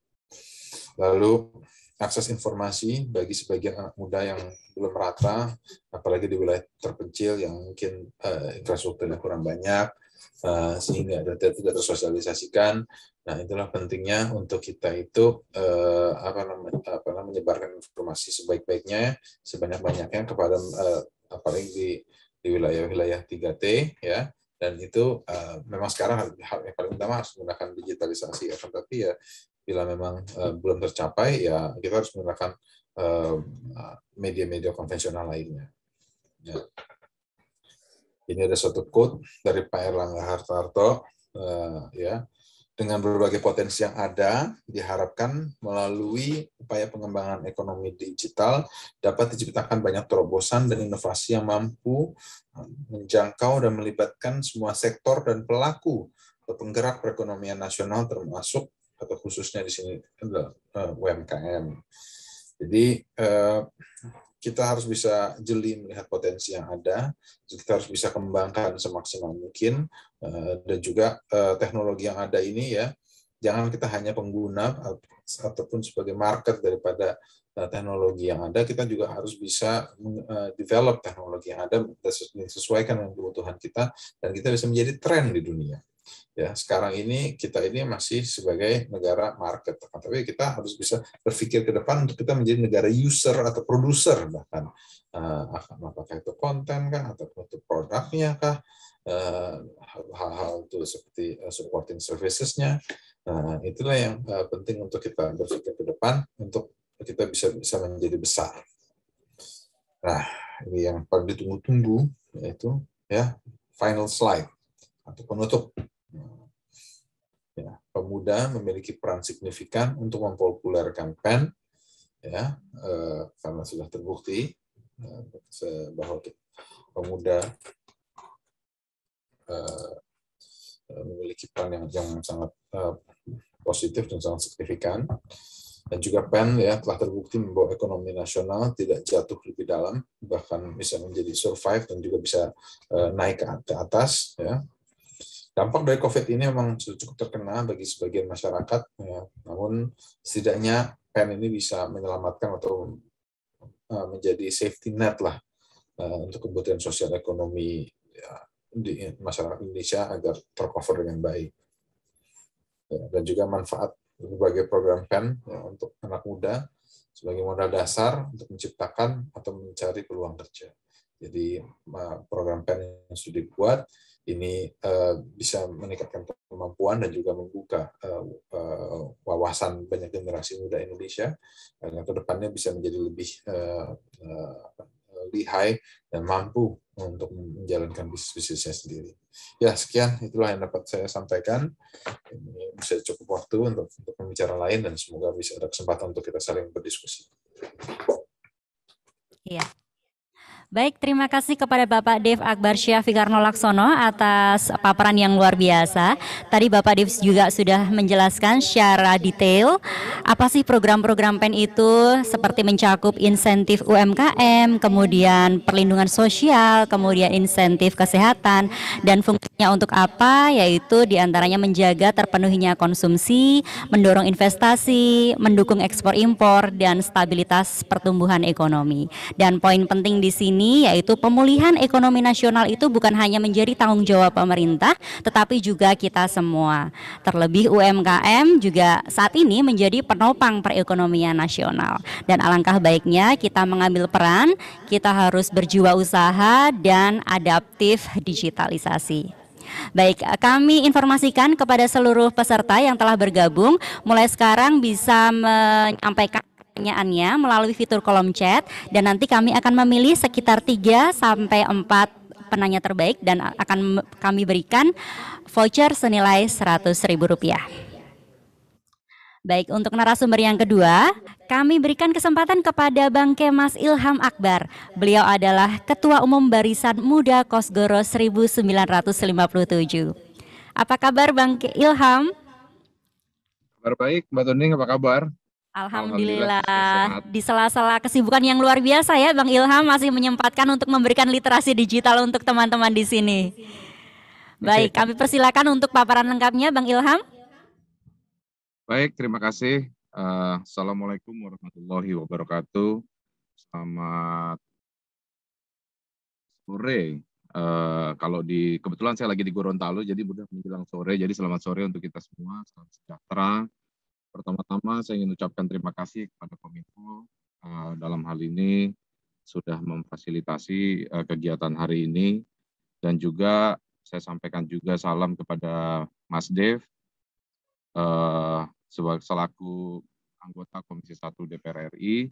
[SPEAKER 7] Lalu akses informasi bagi sebagian anak muda yang belum rata, apalagi di wilayah terpencil yang mungkin uh, infrastrukturnya kurang banyak, Eh, sehingga data itu tersosialisasikan. Nah, itulah pentingnya untuk kita itu eh, apa namanya apa namanya menyebarkan informasi sebaik-baiknya, sebanyak-banyaknya kepada uh, apalagi di di wilayah-wilayah 3T ya dan itu memang sekarang hal yang paling utama harus menggunakan digitalisasi ya. tapi ya bila memang belum tercapai ya kita harus menggunakan media-media konvensional lainnya. Ya. Ini ada satu quote dari Pak Erlangga Hartarto uh, ya. Dengan berbagai potensi yang ada, diharapkan melalui upaya pengembangan ekonomi digital dapat diciptakan banyak terobosan dan inovasi yang mampu eh, menjangkau dan melibatkan semua sektor dan pelaku atau penggerak perekonomian nasional termasuk atau khususnya di sini adalah eh, UMKM. Jadi kita harus bisa jeli melihat potensi yang ada, kita harus bisa kembangkan semaksimal mungkin, eh, dan juga eh, teknologi yang ada ini ya, jangan kita hanya pengguna ataupun sebagai market daripada eh, teknologi yang ada, kita juga harus bisa develop teknologi yang ada sesuaikan dengan kebutuhan kita, dan kita bisa menjadi tren di dunia. Ya, sekarang ini kita ini masih sebagai negara market, tapi kita harus bisa berpikir ke depan untuk kita menjadi negara user atau produser bahkan eh, apakah itu konten kah atau itu produknya kah eh, hal-hal itu seperti eh, supporting servicesnya uh, itulah yang penting untuk kita berpikir ke depan untuk kita bisa bisa menjadi besar. Nah, ini yang paling ditunggu-tunggu yaitu ya final slide atau penutup. Ya, pemuda memiliki peran signifikan untuk mempopulerkan PEN, ya, eh, karena sudah terbukti eh, bahwa pemuda eh, memiliki peran yang, yang sangat positif dan sangat signifikan. Dan juga PEN ya telah terbukti membawa ekonomi nasional tidak jatuh lebih dalam, bahkan bisa menjadi survive dan juga bisa uh, naik ke atas ya dampak dari COVID ini memang cukup terkena bagi sebagian masyarakat, ya. namun setidaknya PEN ini bisa menyelamatkan atau eh, menjadi safety net lah eh, untuk kebutuhan sosial ekonomi ya, di masyarakat Indonesia agar tercover dengan baik. Ya, dan juga manfaat berbagai program PEN ya, untuk anak muda sebagai modal dasar untuk menciptakan atau mencari peluang kerja. Jadi program PEN yang sudah dibuat ini uh, bisa meningkatkan kemampuan dan juga membuka uh, uh, wawasan banyak generasi muda Indonesia yang kedepannya bisa menjadi lebih uh, uh, lihai dan mampu untuk menjalankan bisnis bisnisnya sendiri. Ya sekian itulah yang dapat saya sampaikan. Ini bisa cukup waktu untuk untuk pembicara lain dan semoga bisa ada kesempatan untuk kita saling berdiskusi.
[SPEAKER 5] Iya. Baik, terima kasih kepada Bapak Dev Akbar Syah Fikarno Laksono atas paparan yang luar biasa. Tadi Bapak Dev juga sudah menjelaskan secara detail apa sih program-program PEN itu seperti mencakup insentif UMKM, kemudian perlindungan sosial, kemudian insentif kesehatan, dan fungsinya untuk apa yaitu diantaranya menjaga terpenuhinya konsumsi, mendorong investasi, mendukung ekspor impor, dan stabilitas pertumbuhan ekonomi. Dan poin penting di sini ini yaitu pemulihan ekonomi nasional itu bukan hanya menjadi tanggung jawab pemerintah tetapi juga kita semua. Terlebih UMKM juga saat ini menjadi penopang perekonomian nasional. Dan alangkah baiknya kita mengambil peran, kita harus berjiwa usaha dan adaptif digitalisasi. Baik, kami informasikan kepada seluruh peserta yang telah bergabung, mulai sekarang bisa menyampaikan pertanyaannya melalui fitur kolom chat dan nanti kami akan memilih sekitar 3 sampai 4 penanya terbaik dan akan kami berikan voucher senilai Rp100.000. Baik, untuk narasumber yang kedua, kami berikan kesempatan kepada Bang Kemas Ilham Akbar. Beliau adalah Ketua Umum Barisan Muda Kosgoro 1957. Apa kabar Bang Ilham?
[SPEAKER 1] Kabar baik, Mbak Tuning apa kabar?
[SPEAKER 5] Alhamdulillah, Alhamdulillah di sela-sela kesibukan yang luar biasa ya Bang Ilham masih menyempatkan untuk memberikan literasi digital untuk teman-teman di sini. Baik, kami persilakan untuk paparan lengkapnya Bang Ilham.
[SPEAKER 1] Baik, terima kasih. Uh, Assalamualaikum warahmatullahi wabarakatuh. Selamat sore. Uh, kalau di kebetulan saya lagi di Gorontalo, jadi sudah menjelang sore. Jadi selamat sore untuk kita semua. Selamat sejahtera Pertama-tama saya ingin ucapkan terima kasih kepada
[SPEAKER 7] Kominfo
[SPEAKER 1] uh, dalam hal ini sudah memfasilitasi uh, kegiatan hari ini dan juga saya sampaikan juga salam kepada Mas Dev uh, selaku anggota Komisi 1 DPR RI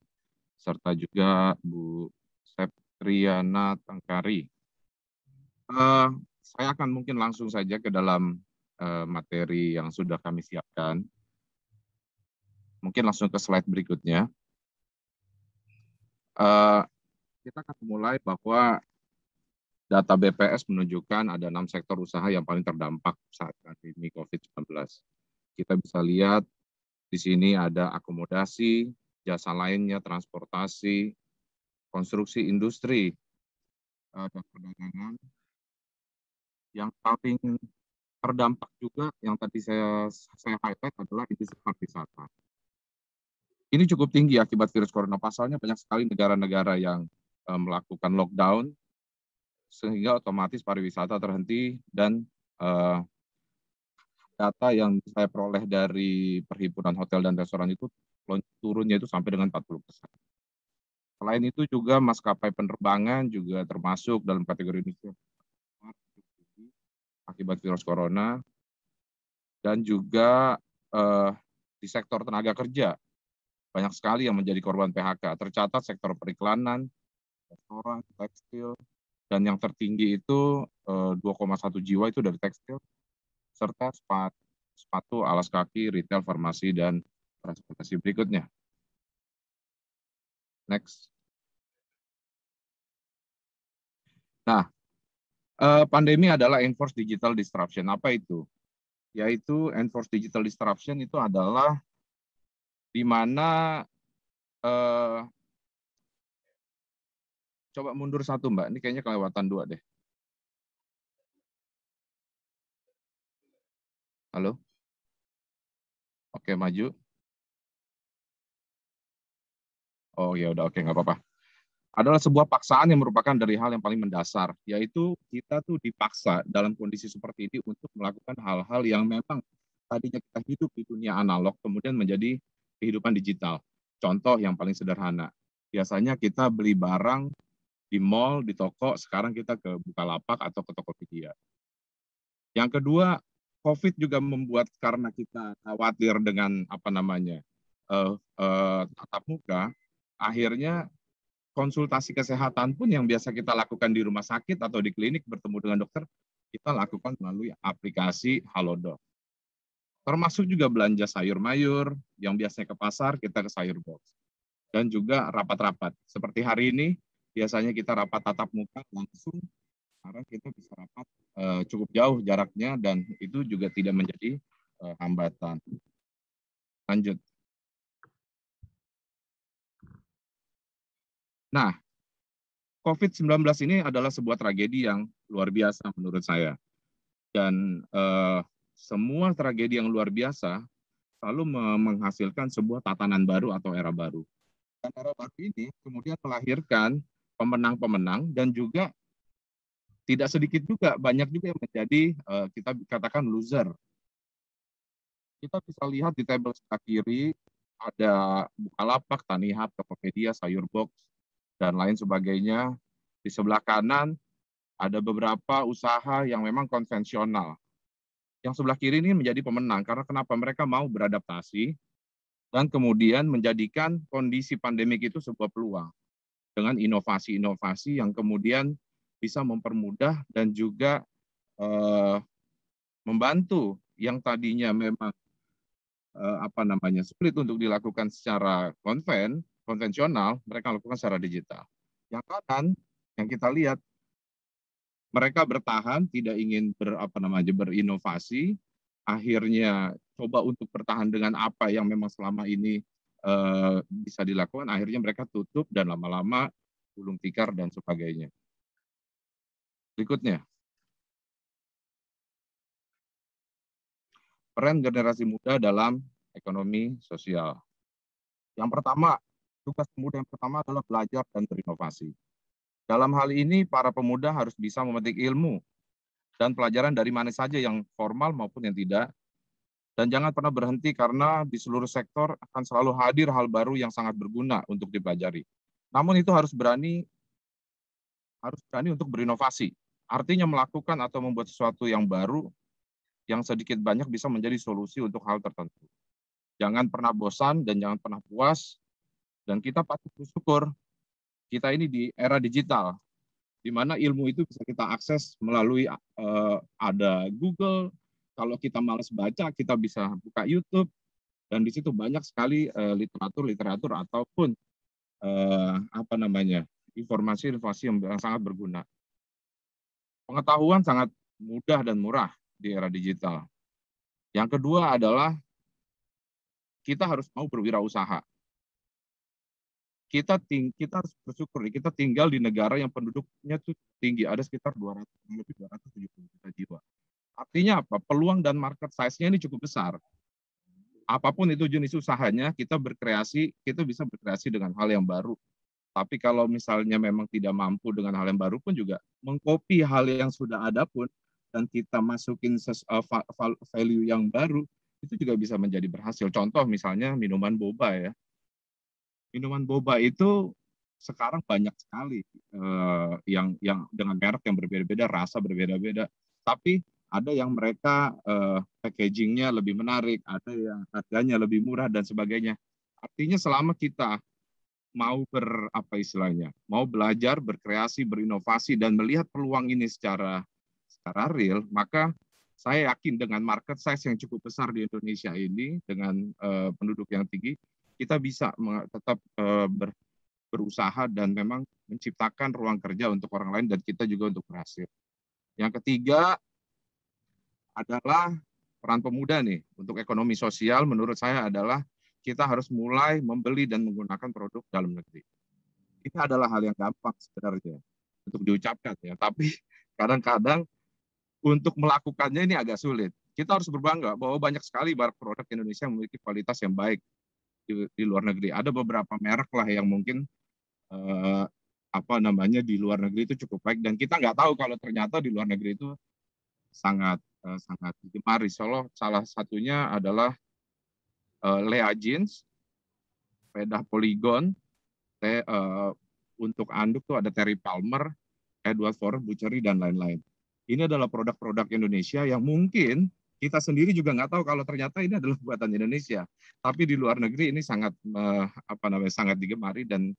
[SPEAKER 1] serta juga Bu Septriana Tengkari. Uh, saya akan mungkin langsung saja ke dalam uh, materi yang sudah kami siapkan. Mungkin langsung ke slide berikutnya. Uh, kita akan mulai bahwa data BPS menunjukkan ada enam sektor usaha yang paling terdampak saat pandemi COVID-19. Kita bisa lihat di sini ada akomodasi, jasa lainnya, transportasi, konstruksi industri, eh, dan perdagangan. Yang paling terdampak juga yang tadi saya saya highlight adalah industri pariwisata ini cukup tinggi akibat virus corona. Pasalnya banyak sekali negara-negara yang eh, melakukan lockdown sehingga otomatis pariwisata terhenti dan eh, data yang saya peroleh dari perhimpunan hotel dan restoran itu turunnya itu sampai dengan 40 persen. Selain itu juga maskapai penerbangan juga termasuk dalam kategori ini akibat virus corona dan juga eh, di sektor tenaga kerja banyak sekali yang menjadi korban PHK. Tercatat sektor periklanan, restoran, tekstil, dan yang tertinggi itu 2,1 eh, jiwa itu dari tekstil, serta sepatu, alas kaki, retail, farmasi, dan transportasi berikutnya. Next. Nah, eh, pandemi adalah enforced digital disruption. Apa itu? Yaitu enforced digital disruption itu adalah di mana eh,
[SPEAKER 3] coba mundur satu mbak, ini kayaknya kelewatan dua deh. Halo? Oke, maju. Oh ya udah oke nggak apa-apa.
[SPEAKER 1] Adalah sebuah paksaan yang merupakan dari hal yang paling mendasar, yaitu kita tuh dipaksa dalam kondisi seperti ini untuk melakukan hal-hal yang memang tadinya kita hidup di dunia analog kemudian menjadi kehidupan digital. Contoh yang paling sederhana, biasanya kita beli barang di mall, di toko, sekarang kita ke Bukalapak atau ke Tokopedia. Yang kedua, COVID juga membuat karena kita khawatir dengan apa namanya uh, uh, tatap muka, akhirnya konsultasi kesehatan pun yang biasa kita lakukan di rumah sakit atau di klinik bertemu dengan dokter, kita lakukan melalui aplikasi Halodoc. Termasuk juga belanja sayur-mayur yang biasanya ke pasar, kita ke sayur box. Dan juga rapat-rapat. Seperti hari ini, biasanya kita rapat tatap muka langsung, sekarang kita bisa rapat uh, cukup jauh jaraknya dan itu juga tidak menjadi uh, hambatan. Lanjut. Nah, COVID-19 ini adalah sebuah tragedi yang luar biasa menurut saya. Dan eh, semua tragedi yang luar biasa selalu menghasilkan sebuah tatanan baru atau era baru. Dan era baru ini kemudian melahirkan pemenang-pemenang dan juga tidak sedikit juga banyak juga yang menjadi eh, kita katakan loser. Kita bisa lihat di tabel sebelah kiri ada Bukalapak, Tanihub, Tokopedia, Sayurbox dan lain sebagainya. Di sebelah kanan ada beberapa usaha yang memang konvensional yang sebelah kiri ini menjadi pemenang karena kenapa mereka mau beradaptasi dan kemudian menjadikan kondisi pandemik itu sebuah peluang dengan inovasi-inovasi yang kemudian bisa mempermudah dan juga eh, membantu yang tadinya memang eh, apa namanya sulit untuk dilakukan secara konven konvensional mereka lakukan secara digital. Yang kanan yang kita lihat mereka bertahan tidak ingin ber apa namanya berinovasi akhirnya coba untuk bertahan dengan apa yang memang selama ini uh, bisa dilakukan akhirnya mereka tutup dan lama-lama gulung tikar dan sebagainya berikutnya peran generasi muda dalam ekonomi sosial yang pertama tugas muda yang pertama adalah belajar dan berinovasi dalam hal ini, para pemuda harus bisa memetik ilmu dan pelajaran dari mana saja yang formal maupun yang tidak. Dan jangan pernah berhenti karena di seluruh sektor akan selalu hadir hal baru yang sangat berguna untuk dipelajari. Namun itu harus berani harus berani untuk berinovasi. Artinya melakukan atau membuat sesuatu yang baru yang sedikit banyak bisa menjadi solusi untuk hal tertentu. Jangan pernah bosan dan jangan pernah puas dan kita patut bersyukur kita ini di era digital, di mana ilmu itu bisa kita akses melalui uh, ada Google. Kalau kita males baca, kita bisa buka YouTube, dan di situ banyak sekali literatur-literatur eh, uh, ataupun uh, apa namanya informasi-informasi yang sangat berguna. Pengetahuan sangat mudah dan murah di era digital. Yang kedua adalah kita harus mau berwirausaha kita ting kita harus bersyukur kita tinggal di negara yang penduduknya tuh tinggi, ada sekitar 200
[SPEAKER 4] lebih 270
[SPEAKER 1] juta jiwa. Artinya apa? Peluang dan market size-nya ini cukup besar. Apapun itu jenis usahanya, kita berkreasi, kita bisa berkreasi dengan hal yang baru. Tapi kalau misalnya memang tidak mampu dengan hal yang baru pun juga mengcopy hal yang sudah ada pun dan kita masukin eh, value yang baru itu juga bisa menjadi berhasil. Contoh misalnya minuman boba ya minuman boba itu sekarang banyak sekali eh, yang yang dengan merek yang berbeda-beda, rasa berbeda-beda. Tapi ada yang mereka eh, packagingnya lebih menarik, ada yang harganya lebih murah dan sebagainya. Artinya selama kita mau ber apa istilahnya, mau belajar, berkreasi, berinovasi dan melihat peluang ini secara secara real, maka saya yakin dengan market size yang cukup besar di Indonesia ini dengan uh, penduduk yang tinggi, kita bisa tetap eh, berusaha dan memang menciptakan ruang kerja untuk orang lain dan kita juga untuk berhasil. Yang ketiga adalah peran pemuda nih untuk ekonomi sosial menurut saya adalah kita harus mulai membeli dan menggunakan produk dalam negeri. Itu adalah hal yang gampang sebenarnya untuk diucapkan ya, tapi kadang-kadang untuk melakukannya ini agak sulit kita harus berbangga bahwa banyak sekali barang produk Indonesia yang memiliki kualitas yang baik di, di luar negeri. Ada beberapa merek lah yang mungkin eh, apa namanya di luar negeri itu cukup baik dan kita nggak tahu kalau ternyata di luar negeri itu sangat eh, sangat digemari. Solo salah satunya adalah eh, Lea Jeans, sepeda Polygon, te, eh, untuk anduk tuh ada Terry Palmer, Edward Ford, Bucheri dan lain-lain. Ini adalah produk-produk Indonesia yang mungkin kita sendiri juga nggak tahu kalau ternyata ini adalah buatan Indonesia. Tapi di luar negeri ini sangat eh, apa namanya sangat digemari dan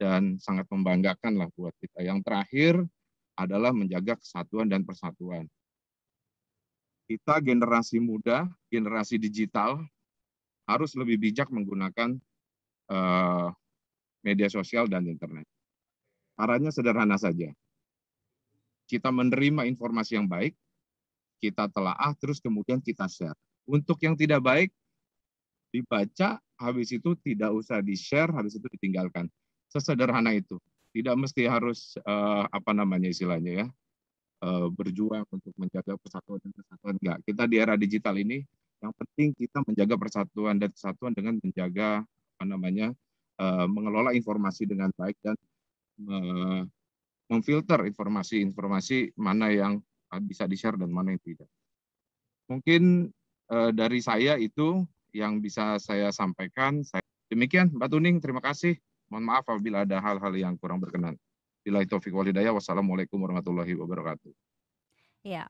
[SPEAKER 1] dan sangat membanggakan lah buat kita. Yang terakhir adalah menjaga kesatuan dan persatuan. Kita generasi muda, generasi digital harus lebih bijak menggunakan uh, media sosial dan internet. Caranya sederhana saja. Kita menerima informasi yang baik, kita telaah, terus kemudian kita share. Untuk yang tidak baik, dibaca, habis itu tidak usah di-share, habis itu ditinggalkan. Sesederhana itu. Tidak mesti harus, uh, apa namanya istilahnya ya, Uh, berjuang untuk menjaga persatuan dan kesatuan. Enggak, kita di era digital ini, yang penting kita menjaga persatuan dan kesatuan dengan menjaga, apa namanya, uh, mengelola informasi dengan baik dan memfilter informasi-informasi mana yang Ah, bisa di-share dan mana yang tidak. Mungkin uh, dari saya itu yang bisa saya sampaikan. Saya... Demikian, Mbak Tuning, terima kasih. Mohon maaf apabila ada hal-hal yang kurang berkenan. Bila itu Fikwal Hidayah, wassalamualaikum warahmatullahi wabarakatuh.
[SPEAKER 5] Ya,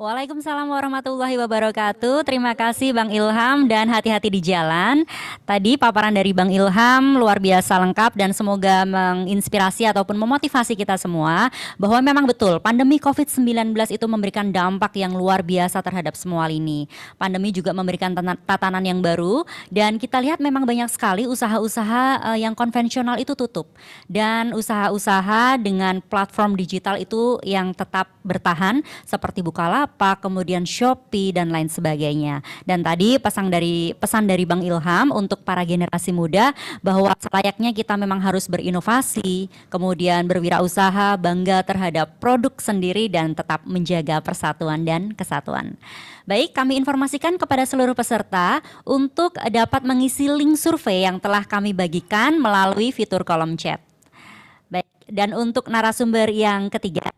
[SPEAKER 5] Waalaikumsalam warahmatullahi wabarakatuh. Terima kasih Bang Ilham dan hati-hati di jalan. Tadi paparan dari Bang Ilham luar biasa lengkap dan semoga menginspirasi ataupun memotivasi kita semua bahwa memang betul pandemi COVID-19 itu memberikan dampak yang luar biasa terhadap semua lini. Pandemi juga memberikan tatanan yang baru dan kita lihat memang banyak sekali usaha-usaha eh, yang konvensional itu tutup dan usaha-usaha dengan platform digital itu yang tetap bertahan seperti Bukalapak Bukalapak, kemudian Shopee dan lain sebagainya. Dan tadi pesan dari pesan dari Bang Ilham untuk para generasi muda bahwa selayaknya kita memang harus berinovasi, kemudian berwirausaha, bangga terhadap produk sendiri dan tetap menjaga persatuan dan kesatuan. Baik, kami informasikan kepada seluruh peserta untuk dapat mengisi link survei yang telah kami bagikan melalui fitur kolom chat. Baik, dan untuk narasumber yang ketiga,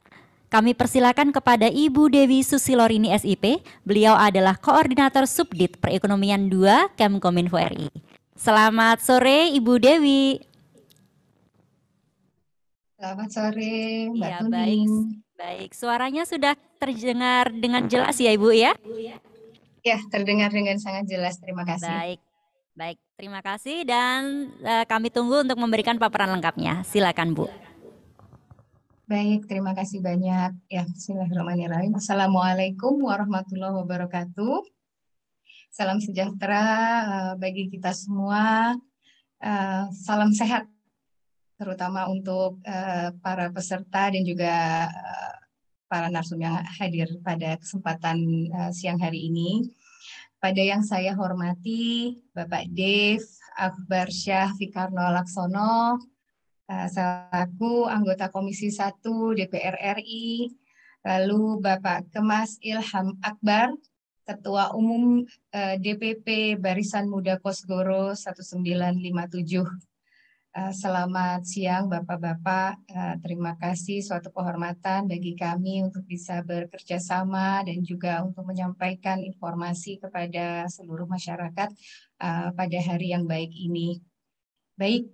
[SPEAKER 5] kami persilakan kepada Ibu Dewi Susilorini SIP. Beliau adalah Koordinator Subdit Perekonomian 2 Kemkominfo RI. Selamat sore Ibu Dewi. Selamat sore Mbak ya, Baik, baik, suaranya sudah terdengar dengan jelas ya Ibu ya? Ya, terdengar dengan sangat jelas. Terima kasih. Baik, baik. Terima kasih dan uh, kami tunggu untuk memberikan paparan lengkapnya. Silakan Bu.
[SPEAKER 6] Baik, terima
[SPEAKER 5] kasih banyak. Ya, Bismillahirrahmanirrahim.
[SPEAKER 6] Assalamualaikum warahmatullahi wabarakatuh. Salam sejahtera eh, bagi kita semua. Eh, salam sehat, terutama untuk eh, para peserta dan juga para narsum yang hadir pada kesempatan siang hari ini. Pada yang saya hormati, Bapak Dave, Akbar Syah Fikarno Laksono, Eh, selaku anggota Komisi 1 DPR RI, lalu Bapak Kemas Ilham Akbar, Ketua Umum eh, DPP Barisan Muda Kosgoro 1957. Eh, selamat siang Bapak-Bapak, terima kasih suatu kehormatan bagi kami untuk bisa bekerja sama dan juga untuk menyampaikan informasi kepada seluruh masyarakat pada hari yang baik ini. Baik,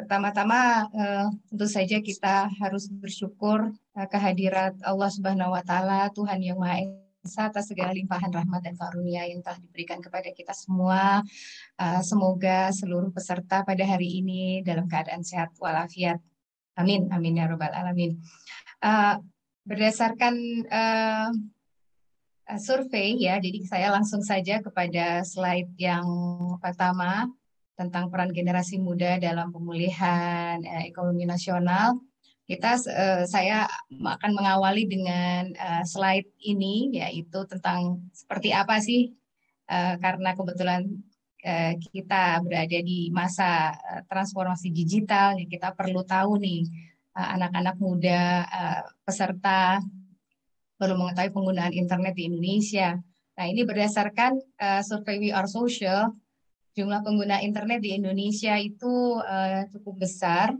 [SPEAKER 6] Pertama-tama eh, tentu saja kita harus bersyukur eh, kehadirat Allah Subhanahu wa taala, Tuhan Yang Maha Esa atas segala limpahan rahmat dan karunia yang telah diberikan kepada kita semua. Eh, semoga seluruh peserta pada hari ini dalam keadaan sehat walafiat. Amin, amin ya robbal alamin. berdasarkan survei ya, jadi saya langsung saja kepada slide yang pertama tentang peran generasi muda dalam pemulihan eh, ekonomi nasional. Kita eh, saya akan mengawali dengan eh, slide ini yaitu tentang seperti apa sih eh, karena kebetulan eh, kita berada di masa eh, transformasi digital, ya kita perlu tahu nih eh, anak-anak eh, muda eh, peserta perlu mengetahui penggunaan internet di Indonesia. Nah, ini berdasarkan uh, survei We Are Social jumlah pengguna internet di Indonesia itu uh, cukup besar.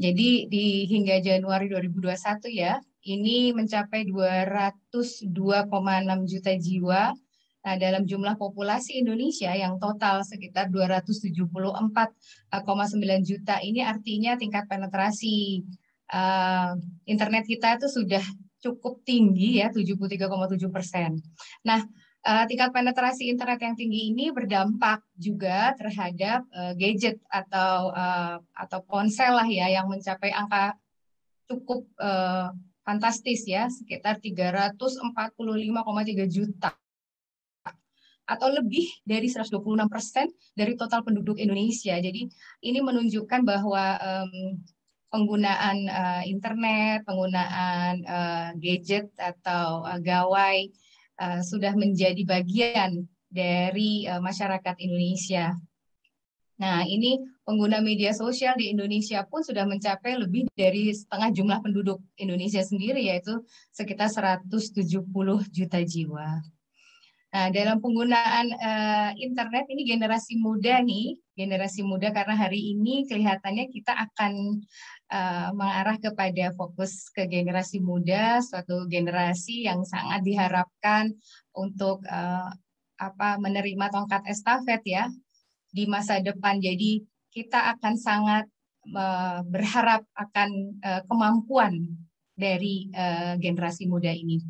[SPEAKER 6] Jadi di hingga Januari 2021 ya, ini mencapai 202,6 juta jiwa. Nah, dalam jumlah populasi Indonesia yang total sekitar 274,9 juta ini artinya tingkat penetrasi uh, internet kita itu sudah cukup tinggi ya 73,7 persen. Nah uh, tingkat penetrasi internet yang tinggi ini berdampak juga terhadap uh, gadget atau uh, atau ponsel lah ya yang mencapai angka cukup uh, fantastis ya sekitar 345,3 juta atau lebih dari 126 persen dari total penduduk Indonesia. Jadi ini menunjukkan bahwa um, penggunaan uh, internet, penggunaan uh, gadget atau uh, gawai Eh, sudah menjadi bagian dari uh, masyarakat Indonesia. Nah, ini pengguna media sosial di Indonesia pun sudah mencapai lebih dari setengah jumlah penduduk Indonesia sendiri, yaitu sekitar 170 juta jiwa. Nah, dalam penggunaan uh, internet ini generasi muda nih, generasi muda karena hari ini kelihatannya kita akan uh, mengarah kepada fokus ke generasi muda, suatu generasi yang sangat diharapkan untuk uh, apa menerima tongkat estafet ya di masa depan. Jadi kita akan sangat uh, berharap akan uh, kemampuan dari uh, generasi muda ini.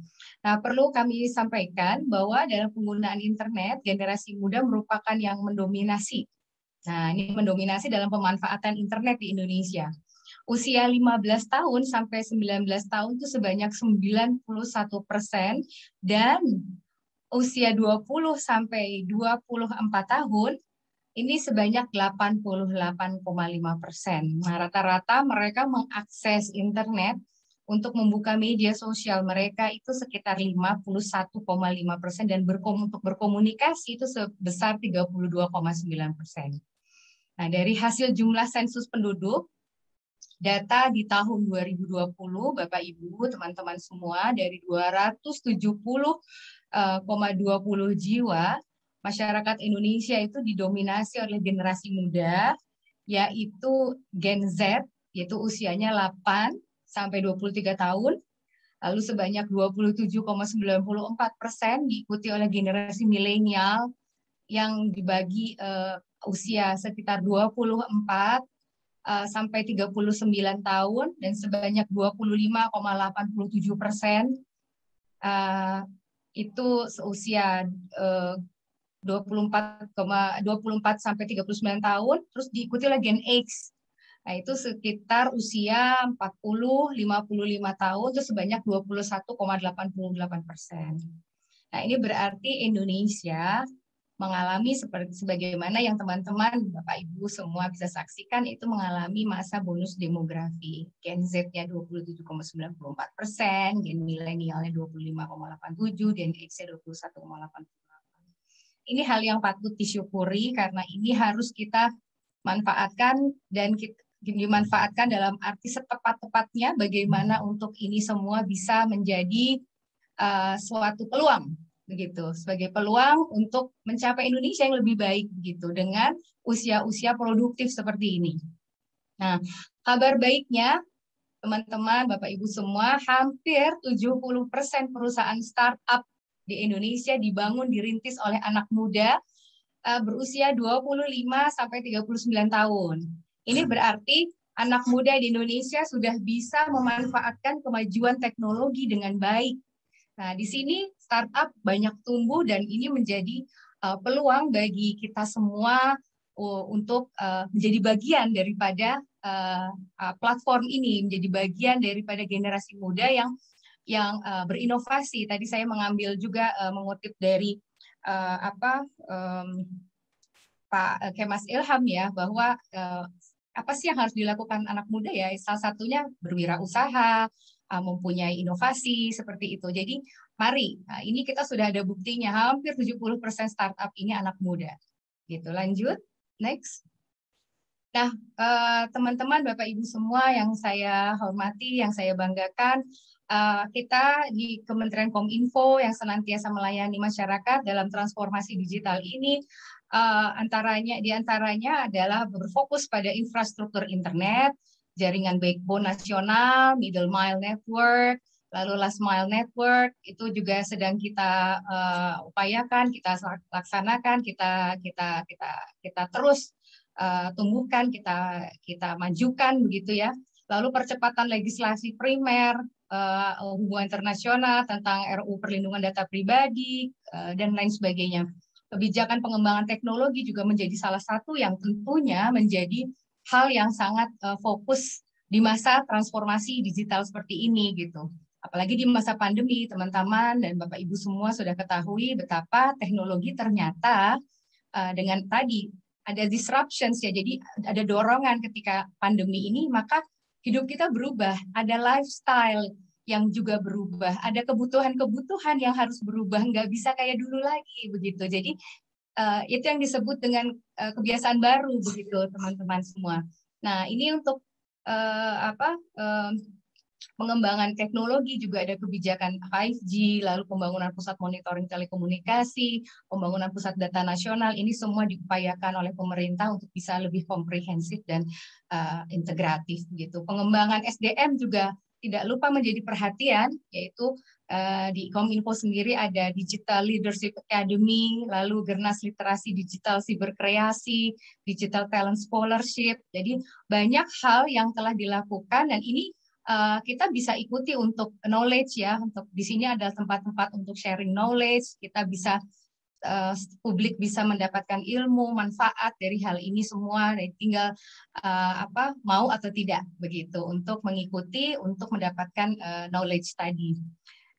[SPEAKER 6] Nah, perlu kami sampaikan bahwa dalam penggunaan internet, generasi muda merupakan yang mendominasi. Nah, ini mendominasi dalam pemanfaatan internet di Indonesia. Usia 15 tahun sampai 19 tahun itu sebanyak 91 persen dan usia 20 sampai 24 tahun ini sebanyak 88,5 persen. Nah, rata-rata mereka mengakses internet untuk membuka media sosial mereka itu sekitar 51,5 persen dan berkom untuk berkomunikasi itu sebesar 32,9 persen. Nah, dari hasil jumlah sensus penduduk, data di tahun 2020, Bapak Ibu, teman-teman semua, dari 270,20 eh, jiwa, masyarakat Indonesia itu didominasi oleh generasi muda, yaitu Gen Z, yaitu usianya 8 sampai 23 tahun, lalu sebanyak 27,94 persen diikuti oleh generasi milenial yang dibagi uh, usia sekitar 24 uh, eh, sampai 39 tahun dan sebanyak 25,87 persen uh, itu seusia uh, 24, 24 sampai 39 tahun, terus diikuti oleh Gen X Nah, itu sekitar usia 40, 55 tahun itu sebanyak 21,88 persen. Nah, ini berarti Indonesia mengalami seperti sebagaimana yang teman-teman Bapak Ibu semua bisa saksikan itu mengalami masa bonus demografi. Gen Z-nya 27,94 persen, gen milenialnya 25,87, gen X-nya 21,88. Ini hal yang patut disyukuri karena ini harus kita manfaatkan dan kita, dimanfaatkan dalam arti setepat-tepatnya bagaimana hmm. untuk ini semua bisa menjadi uh, suatu peluang begitu sebagai peluang untuk mencapai Indonesia yang lebih baik begitu dengan usia-usia produktif seperti ini. Nah, kabar baiknya teman-teman, Bapak Ibu semua, hampir 70% perusahaan startup di Indonesia dibangun dirintis oleh anak muda eh, berusia 25 sampai 39 tahun. Ini berarti anak muda di Indonesia sudah bisa memanfaatkan kemajuan teknologi dengan baik. Nah, di sini startup banyak tumbuh dan ini menjadi uh, peluang bagi kita semua uh, untuk uh, menjadi bagian daripada uh, uh, platform ini, menjadi bagian daripada generasi muda yang yang uh, berinovasi. Tadi saya mengambil juga uh, mengutip dari uh, apa um, Pak Kemas Ilham ya bahwa uh, apa sih yang harus dilakukan anak muda ya? Salah satunya berwirausaha, eh, mempunyai inovasi seperti itu. Jadi mari, nah, ini kita sudah ada buktinya hampir 70% startup ini anak muda. Gitu. Lanjut, next. Nah, eh, teman-teman, Bapak Ibu semua yang saya hormati, yang saya banggakan, kita di Kementerian Kominfo yang senantiasa melayani masyarakat dalam transformasi digital ini uh, antaranya diantaranya adalah berfokus pada infrastruktur internet, jaringan backbone nasional, middle mile network, lalu last mile network itu juga sedang kita uh, upayakan, kita laksanakan, kita kita kita kita terus uh, tumbuhkan, kita kita majukan begitu ya. Lalu percepatan legislasi primer, uh, hubungan internasional tentang RU perlindungan data pribadi uh, dan lain sebagainya kebijakan pengembangan teknologi juga menjadi salah satu yang tentunya menjadi hal yang sangat eh, fokus di masa transformasi digital seperti ini gitu. Apalagi di masa pandemi, teman-teman dan Bapak Ibu semua sudah ketahui betapa teknologi ternyata eh, dengan tadi ada disruptions ya. Jadi ada dorongan ketika pandemi ini maka hidup kita berubah, ada lifestyle yang juga berubah. Ada kebutuhan-kebutuhan yang harus berubah, nggak bisa kayak dulu lagi begitu. Jadi uh, itu yang disebut dengan uh, kebiasaan baru begitu teman-teman semua. Nah ini untuk uh, apa uh, pengembangan teknologi juga ada kebijakan 5G, lalu pembangunan pusat monitoring telekomunikasi, pembangunan pusat data nasional. Ini semua diupayakan oleh pemerintah untuk bisa lebih komprehensif dan uh, integratif gitu. Pengembangan SDM juga tidak lupa menjadi perhatian yaitu eh, di Kominfo sendiri ada Digital Leadership Academy, lalu Gernas Literasi Digital Siberkreasi, Digital Talent Scholarship. Jadi banyak hal yang telah dilakukan dan ini eh, kita bisa ikuti untuk knowledge ya. Untuk di sini ada tempat-tempat untuk sharing knowledge, kita bisa uh, publik bisa mendapatkan ilmu manfaat dari hal ini semua tinggal uh, apa mau atau tidak begitu untuk mengikuti untuk mendapatkan uh, knowledge tadi.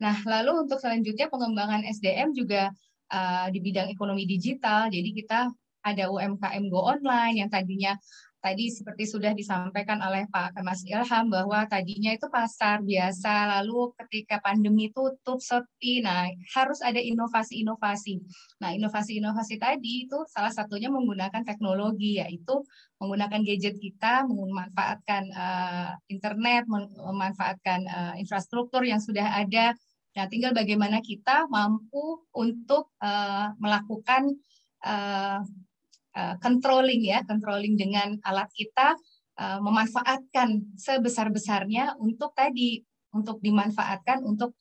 [SPEAKER 6] Nah, lalu untuk selanjutnya pengembangan SDM juga uh, di bidang ekonomi digital. Jadi kita ada UMKM go online yang tadinya tadi seperti sudah disampaikan oleh Pak Mas Ilham bahwa tadinya itu pasar biasa lalu ketika pandemi tutup sepi nah harus ada inovasi-inovasi. Nah, inovasi-inovasi tadi itu salah satunya menggunakan teknologi yaitu menggunakan gadget kita, memanfaatkan uh, internet, memanfaatkan uh, infrastruktur yang sudah ada. Nah, tinggal bagaimana kita mampu untuk uh, melakukan Eh, controlling ya, controlling dengan alat kita eh, memanfaatkan sebesar-besarnya untuk tadi untuk dimanfaatkan untuk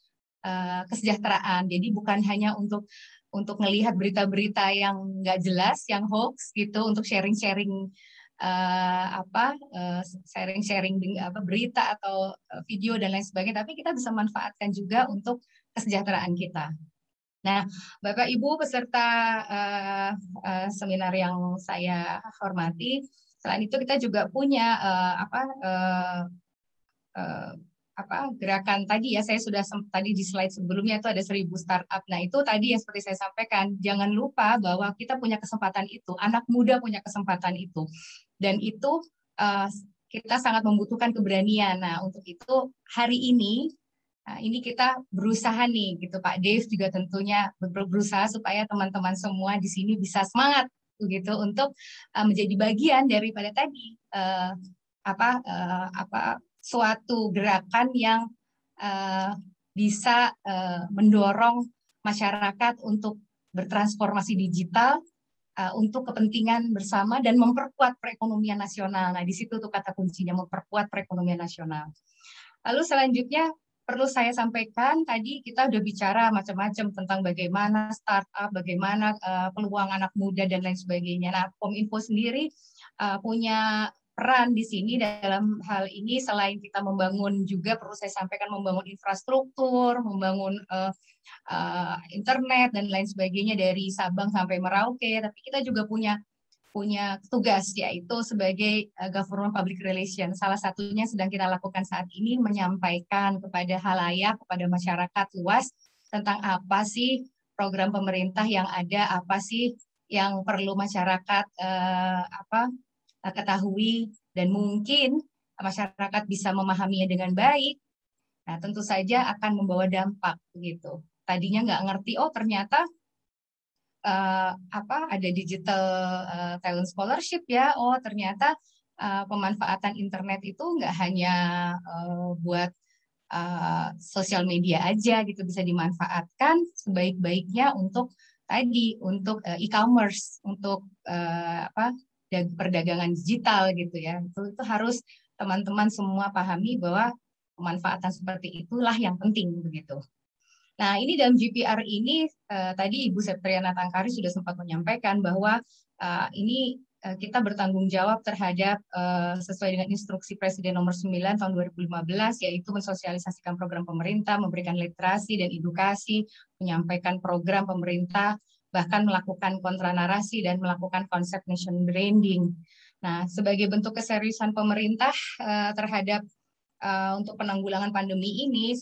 [SPEAKER 6] eh, kesejahteraan. Jadi bukan hanya untuk untuk melihat berita-berita yang nggak jelas, yang hoax gitu, untuk sharing-sharing uh, apa sharing-sharing apa berita atau video dan lain sebagainya tapi kita bisa manfaatkan juga untuk kesejahteraan kita. Nah, Bapak Ibu peserta uh, uh, seminar yang saya hormati, selain itu kita juga punya uh, apa uh, uh, apa gerakan tadi ya saya sudah tadi di slide sebelumnya itu ada seribu startup. Nah, itu tadi yang seperti saya sampaikan, jangan lupa bahwa kita punya kesempatan itu, anak muda punya kesempatan itu. Dan itu uh, kita sangat membutuhkan keberanian. Nah, untuk itu hari ini Nah, ini kita berusaha nih gitu Pak Dave juga tentunya berusaha supaya teman-teman semua di sini bisa semangat gitu untuk uh, menjadi bagian daripada tadi uh, apa uh, apa suatu gerakan yang uh, bisa uh, mendorong masyarakat untuk bertransformasi digital uh, untuk kepentingan bersama dan memperkuat perekonomian nasional. Nah, di situ tuh kata kuncinya memperkuat perekonomian nasional. Lalu selanjutnya perlu saya sampaikan tadi kita sudah bicara macam-macam tentang bagaimana startup, bagaimana uh, peluang anak muda dan lain sebagainya. Nah, Kominfo sendiri uh, punya peran di sini dalam hal ini selain kita membangun juga perlu saya sampaikan membangun infrastruktur, membangun uh, uh, internet dan lain sebagainya dari Sabang sampai Merauke, tapi kita juga punya punya tugas yaitu sebagai eh, government public relation. Salah satunya sedang kita lakukan saat ini menyampaikan kepada halayak, kepada masyarakat luas tentang apa sih program pemerintah yang ada, apa sih yang perlu masyarakat eh, apa ketahui dan mungkin masyarakat bisa memahaminya dengan baik. Nah, tentu saja akan membawa dampak begitu. Tadinya nggak ngerti, oh ternyata uh, apa ada digital uh, talent scholarship ya oh ternyata uh, pemanfaatan internet itu nggak hanya uh, buat uh, sosial media aja gitu bisa dimanfaatkan sebaik-baiknya untuk tadi untuk uh, e-commerce untuk uh, apa perdagangan digital gitu ya itu itu harus teman-teman semua pahami bahwa pemanfaatan seperti itulah yang penting begitu. Nah, ini dalam GPR ini uh, tadi Ibu Septriana Tangkari sudah sempat menyampaikan bahwa uh, ini uh, kita bertanggung jawab terhadap uh, sesuai dengan instruksi Presiden nomor 9 tahun 2015 yaitu mensosialisasikan program pemerintah, memberikan literasi dan edukasi, menyampaikan program pemerintah, bahkan melakukan kontra narasi dan melakukan konsep nation branding. Nah, sebagai bentuk keseriusan pemerintah uh, terhadap uh, untuk penanggulangan pandemi ini,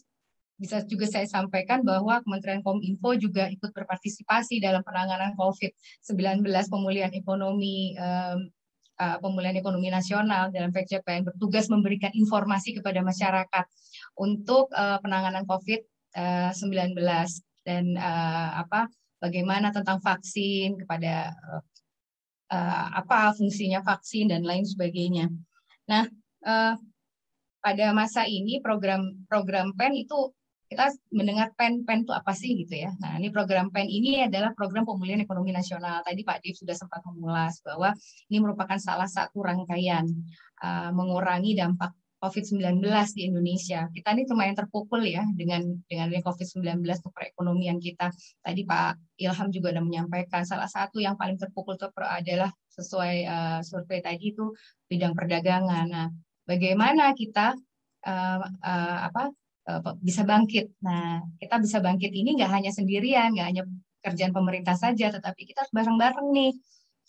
[SPEAKER 6] bisa juga saya sampaikan bahwa Kementerian Kominfo juga ikut berpartisipasi dalam penanganan COVID-19 pemulihan ekonomi pemulihan ekonomi nasional dalam PCPN bertugas memberikan informasi kepada masyarakat untuk e, penanganan COVID-19 e, dan e, apa bagaimana tentang vaksin kepada apa fungsinya vaksin dan lain sebagainya. Nah, pada masa ini program program PEN itu kita mendengar PEN PEN itu apa sih gitu ya. Nah, ini program PEN ini adalah program pemulihan ekonomi nasional. Tadi Pak Dev sudah sempat mengulas bahwa ini merupakan salah satu rangkaian uh, mengurangi dampak COVID-19 di Indonesia. Kita ini lumayan terpukul ya dengan dengan COVID-19 untuk perekonomian kita. Tadi Pak Ilham juga sudah menyampaikan salah satu yang paling terpukul itu adalah sesuai uh, survei tadi itu bidang perdagangan. Nah, bagaimana kita uh, uh, apa Eh, bisa bangkit. Nah, kita bisa bangkit ini nggak hanya sendirian, nggak hanya kerjaan pemerintah saja, tetapi kita harus bareng-bareng nih.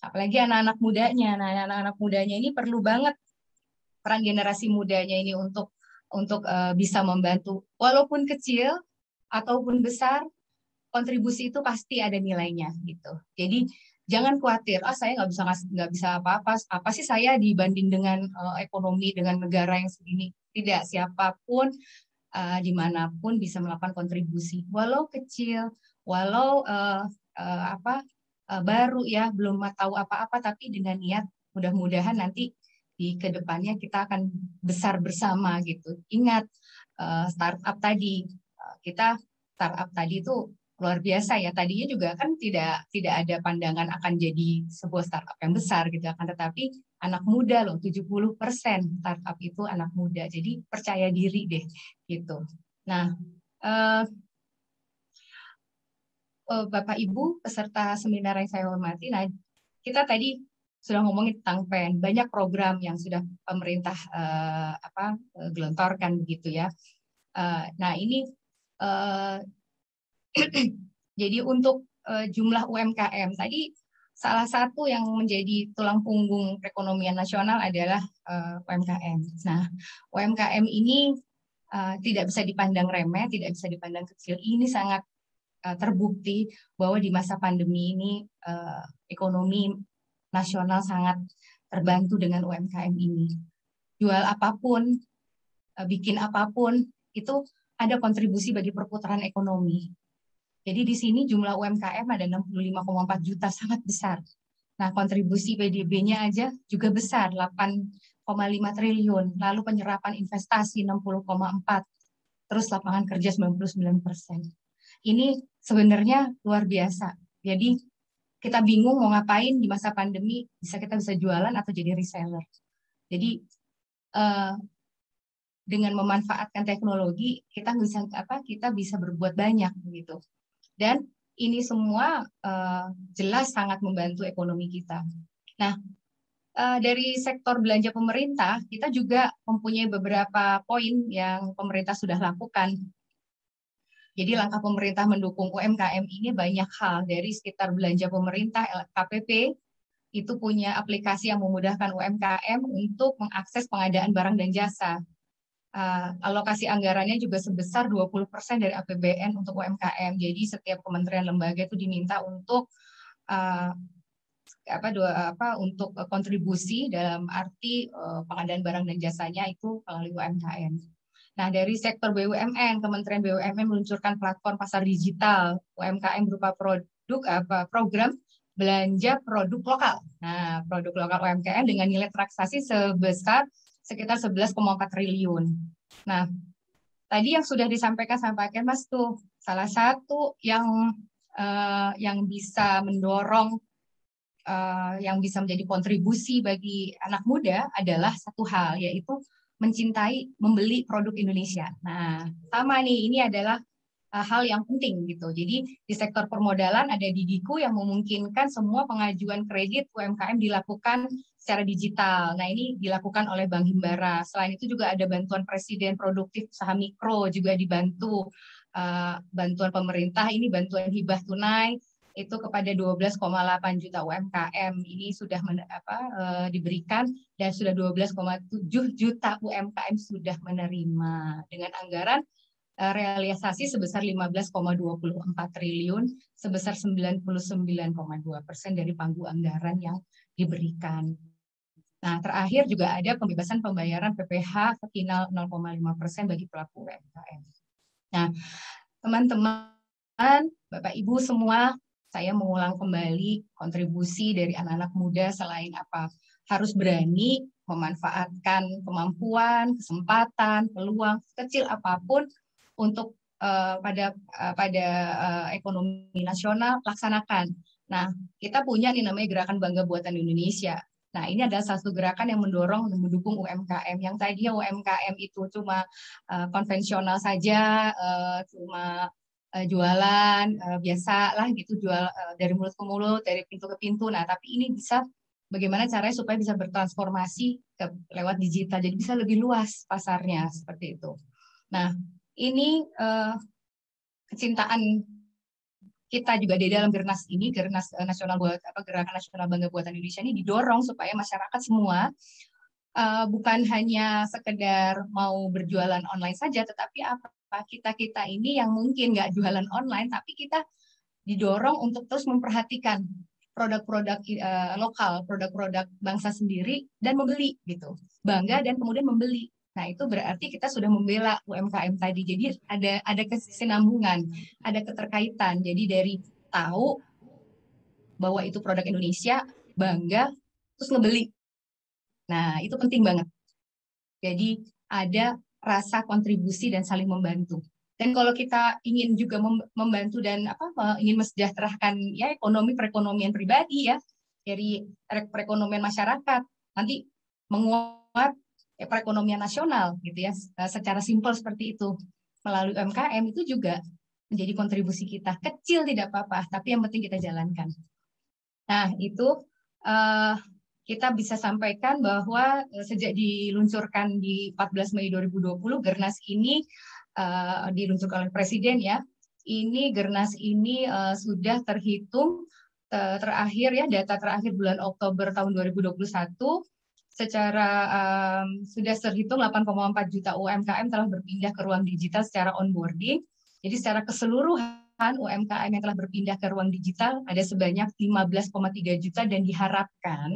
[SPEAKER 6] Apalagi anak-anak mudanya. Nah, anak-anak mudanya ini perlu banget peran generasi mudanya ini untuk untuk uh, bisa membantu walaupun kecil ataupun besar kontribusi itu pasti ada nilainya gitu. Jadi jangan khawatir, ah oh, saya nggak bisa nggak bisa apa-apa, apa sih saya dibanding dengan uh, ekonomi dengan negara yang segini. Tidak siapapun uh, dimanapun bisa melakukan kontribusi walau kecil walau uh, uh, apa uh, baru ya belum tahu apa-apa tapi dengan niat mudah-mudahan nanti di kedepannya kita akan besar bersama gitu ingat uh, startup tadi uh, kita startup tadi itu luar biasa ya. Tadinya juga kan tidak tidak ada pandangan akan jadi sebuah startup yang besar gitu kan tetapi anak muda loh 70% startup itu anak muda. Jadi percaya diri deh gitu. Nah, eh, eh, Bapak Ibu peserta seminar yang saya hormati, nah kita tadi sudah ngomongin tentang PEN, banyak program yang sudah pemerintah eh, apa eh, gelontorkan begitu ya. Eh, nah, ini eh, Jadi untuk uh, jumlah UMKM tadi salah satu yang menjadi tulang punggung perekonomian nasional adalah uh, eh, UMKM. Nah, UMKM ini uh, tidak bisa dipandang remeh, tidak bisa dipandang kecil. Ini sangat uh, terbukti bahwa di masa pandemi ini uh, ekonomi nasional sangat terbantu dengan UMKM ini. Jual apapun, uh, bikin apapun, itu ada kontribusi bagi perputaran ekonomi. Jadi di sini jumlah UMKM ada 65,4 juta sangat besar. Nah, kontribusi PDB-nya aja juga besar 8,5 triliun, lalu penyerapan investasi 60,4, terus lapangan kerja 99 persen. Ini sebenarnya luar biasa. Jadi kita bingung mau ngapain di masa pandemi, bisa kita bisa jualan atau jadi reseller. Jadi eh, dengan memanfaatkan teknologi kita bisa apa kita bisa berbuat banyak begitu dan ini semua uh, jelas sangat membantu ekonomi kita. Nah, uh, dari sektor belanja pemerintah, kita juga mempunyai beberapa poin yang pemerintah sudah lakukan. Jadi langkah pemerintah mendukung UMKM ini banyak hal dari sekitar belanja pemerintah KPP itu punya aplikasi yang memudahkan UMKM untuk mengakses pengadaan barang dan jasa uh, alokasi anggarannya juga sebesar 20% dari APBN untuk UMKM. Jadi setiap kementerian lembaga itu diminta untuk uh, apa dua apa untuk kontribusi dalam arti uh, pengadaan barang dan jasanya itu melalui UMKM. Nah, dari sektor BUMN, Kementerian BUMN meluncurkan platform pasar digital UMKM berupa produk apa program belanja produk lokal. Nah, produk lokal UMKM dengan nilai transaksi sebesar sekitar 11,4 triliun. Nah, tadi yang sudah disampaikan sama Pak Mas tuh salah satu yang uh, yang bisa mendorong uh, yang bisa menjadi kontribusi bagi anak muda adalah satu hal yaitu mencintai membeli produk Indonesia. Nah, sama nih ini adalah eh, hal yang penting gitu. Jadi di sektor permodalan ada Digiku yang memungkinkan semua pengajuan kredit UMKM dilakukan secara digital. Nah, ini dilakukan oleh Bank Himbara. Selain itu juga ada bantuan Presiden Produktif Usaha Mikro juga dibantu eh, bantuan pemerintah ini bantuan hibah tunai itu kepada 12,8 juta UMKM ini sudah apa, uh, diberikan dan sudah 12,7 juta UMKM sudah menerima dengan anggaran eh, realisasi sebesar 15,24 triliun sebesar 99,2 persen dari panggung anggaran yang diberikan. Nah, terakhir juga ada pembebasan pembayaran PPh final 0,5% bagi pelaku UMKM. Nah, teman-teman, Bapak Ibu semua, saya mengulang kembali kontribusi dari anak-anak muda selain apa? Harus berani memanfaatkan kemampuan, kesempatan, peluang kecil apapun untuk uh, pada uh, pada uh, ekonomi nasional laksanakan. Nah, kita punya nih namanya gerakan bangga buatan Indonesia Nah, ini adalah satu gerakan yang mendorong dan mendukung UMKM. Yang tadinya UMKM itu cuma uh, konvensional saja, uh, cuma uh, jualan uh, biasa lah gitu, jual uh, dari mulut ke mulut, dari pintu ke pintu. Nah, tapi ini bisa bagaimana caranya supaya bisa bertransformasi ke, lewat digital, jadi bisa lebih luas pasarnya seperti itu. Nah, ini uh, kecintaan kita juga di dalam gernas ini gernas eh, nasional buat apa gerakan nasional bangga buatan Indonesia ini didorong supaya masyarakat semua uh, bukan hanya sekedar mau berjualan online saja tetapi apa kita kita ini yang mungkin nggak jualan online tapi kita didorong untuk terus memperhatikan produk-produk uh, lokal, produk-produk bangsa sendiri dan membeli gitu. Bangga dan kemudian membeli Nah, itu berarti kita sudah membela UMKM tadi. Jadi ada ada kesinambungan, ada keterkaitan. Jadi dari tahu bahwa itu produk Indonesia, bangga, terus ngebeli. Nah, itu penting banget. Jadi ada rasa kontribusi dan saling membantu. Dan kalau kita ingin juga membantu dan apa ingin mensejahterakan ya ekonomi perekonomian pribadi ya dari perekonomian masyarakat nanti menguat Eh, perekonomian nasional gitu ya eh, secara simpel seperti itu melalui UMKM itu juga menjadi kontribusi kita kecil tidak apa-apa tapi yang penting kita jalankan nah itu eh, kita bisa sampaikan bahwa eh, sejak diluncurkan di 14 Mei 2020 Gernas ini uh, diluncurkan oleh presiden ya. Ini Gernas ini uh, sudah terhitung terakhir ya data terakhir bulan Oktober tahun 2021 secara um, sudah terhitung 8,4 juta UMKM telah berpindah ke ruang digital secara onboarding. Jadi secara keseluruhan UMKM yang telah berpindah ke ruang digital ada sebanyak 15,3 juta dan diharapkan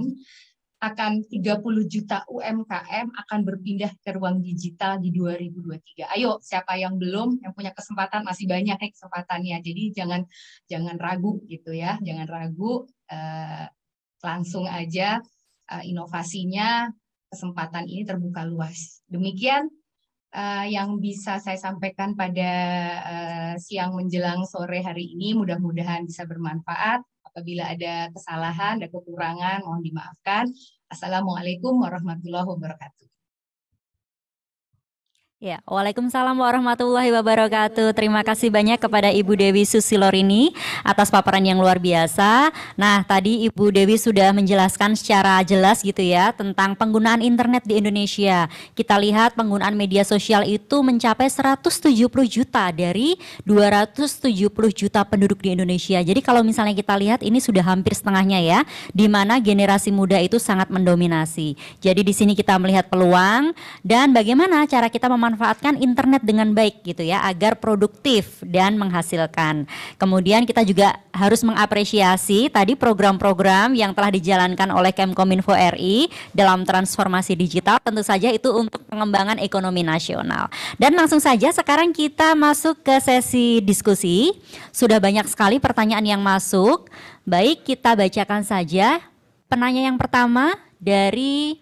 [SPEAKER 6] akan 30 juta UMKM akan berpindah ke ruang digital di 2023. Ayo, siapa yang belum, yang punya kesempatan masih banyak nih kesempatannya. Jadi jangan jangan ragu gitu ya, jangan ragu eh, langsung aja Eh, inovasinya kesempatan ini terbuka luas. Demikian uh, yang bisa saya sampaikan pada uh, siang menjelang sore hari ini. Mudah-mudahan bisa bermanfaat. Apabila ada kesalahan, ada kekurangan, mohon dimaafkan. Assalamualaikum warahmatullahi wabarakatuh.
[SPEAKER 5] Ya, Waalaikumsalam warahmatullahi wabarakatuh. Terima kasih banyak kepada Ibu Dewi Susilorini atas paparan yang luar biasa. Nah, tadi Ibu Dewi sudah menjelaskan secara jelas gitu ya tentang penggunaan internet di Indonesia. Kita lihat penggunaan media sosial itu mencapai 170 juta dari 270 juta penduduk di Indonesia. Jadi kalau misalnya kita lihat ini sudah hampir setengahnya ya, di mana generasi muda itu sangat mendominasi. Jadi di sini kita melihat peluang dan bagaimana cara kita memanfaatkan memanfaatkan internet dengan baik gitu ya agar produktif dan menghasilkan. Kemudian kita juga harus mengapresiasi tadi program-program yang telah dijalankan oleh Kemkominfo RI dalam transformasi digital tentu saja itu untuk pengembangan ekonomi nasional. Dan langsung saja sekarang kita masuk ke sesi diskusi. Sudah banyak sekali pertanyaan yang masuk. Baik, kita bacakan saja penanya yang pertama dari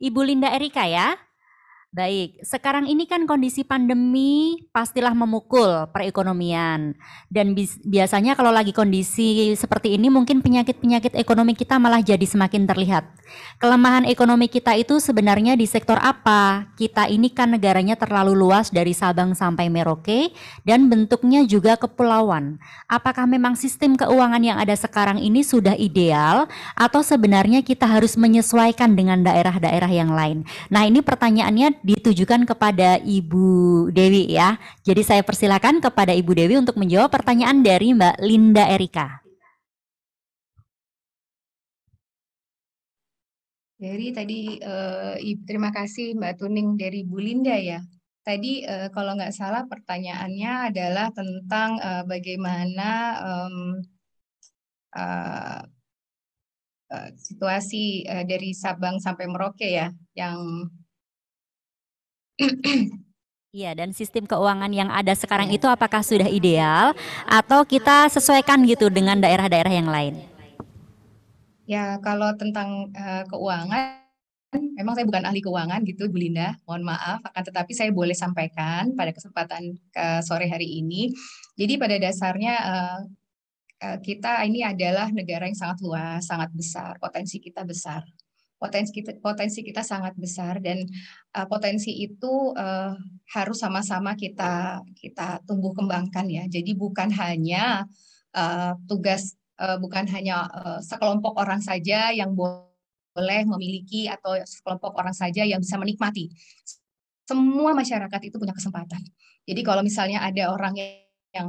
[SPEAKER 5] Ibu Linda Erika ya. Baik, sekarang ini kan kondisi pandemi pastilah memukul perekonomian dan biasanya kalau lagi kondisi seperti ini mungkin penyakit-penyakit ekonomi kita malah jadi semakin terlihat. Kelemahan ekonomi kita itu sebenarnya di sektor apa? Kita ini kan negaranya terlalu luas dari Sabang sampai Merauke dan bentuknya juga kepulauan. Apakah memang sistem keuangan yang ada sekarang ini sudah ideal atau sebenarnya kita harus menyesuaikan dengan daerah-daerah yang lain? Nah, ini pertanyaannya ditujukan kepada Ibu Dewi ya. Jadi saya persilakan kepada Ibu Dewi untuk menjawab pertanyaan dari Mbak Linda Erika.
[SPEAKER 6] Dari tadi eh, terima kasih Mbak Tuning dari Bu Linda ya. Tadi eh, kalau nggak salah pertanyaannya adalah tentang eh, bagaimana um, eh, situasi eh, dari Sabang sampai Merauke ya, yang
[SPEAKER 5] Iya, dan sistem keuangan yang ada sekarang iya. itu apakah sudah ideal atau kita sesuaikan gitu dengan daerah-daerah yang lain?
[SPEAKER 6] Ya, kalau tentang uh, keuangan, memang saya bukan ahli keuangan gitu, Bu Linda. Mohon maaf, akan tetapi saya boleh sampaikan pada kesempatan ke eh, sore hari ini. Jadi pada dasarnya uh, kita ini adalah negara yang sangat luas, sangat besar, potensi kita besar potensi kita, potensi kita sangat besar dan uh, potensi itu uh, harus sama-sama kita kita tumbuh kembangkan ya. Jadi bukan hanya uh, tugas uh, bukan hanya uh, sekelompok orang saja yang boleh memiliki atau sekelompok orang saja yang bisa menikmati. Semua masyarakat itu punya kesempatan. Jadi kalau misalnya ada orang yang,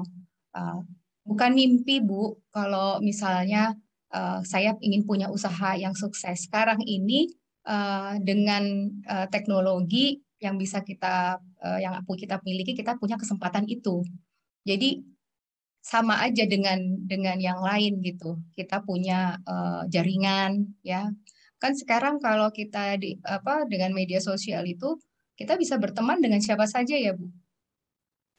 [SPEAKER 6] uh, bukan mimpi Bu, kalau misalnya uh, saya ingin punya usaha yang sukses. Sekarang ini uh, dengan uh, teknologi yang bisa kita uh, yang kita miliki, kita punya kesempatan itu. Jadi sama aja dengan dengan yang lain gitu. Kita punya uh, jaringan ya. Kan sekarang kalau kita di apa dengan media sosial itu kita bisa berteman dengan siapa saja ya, Bu.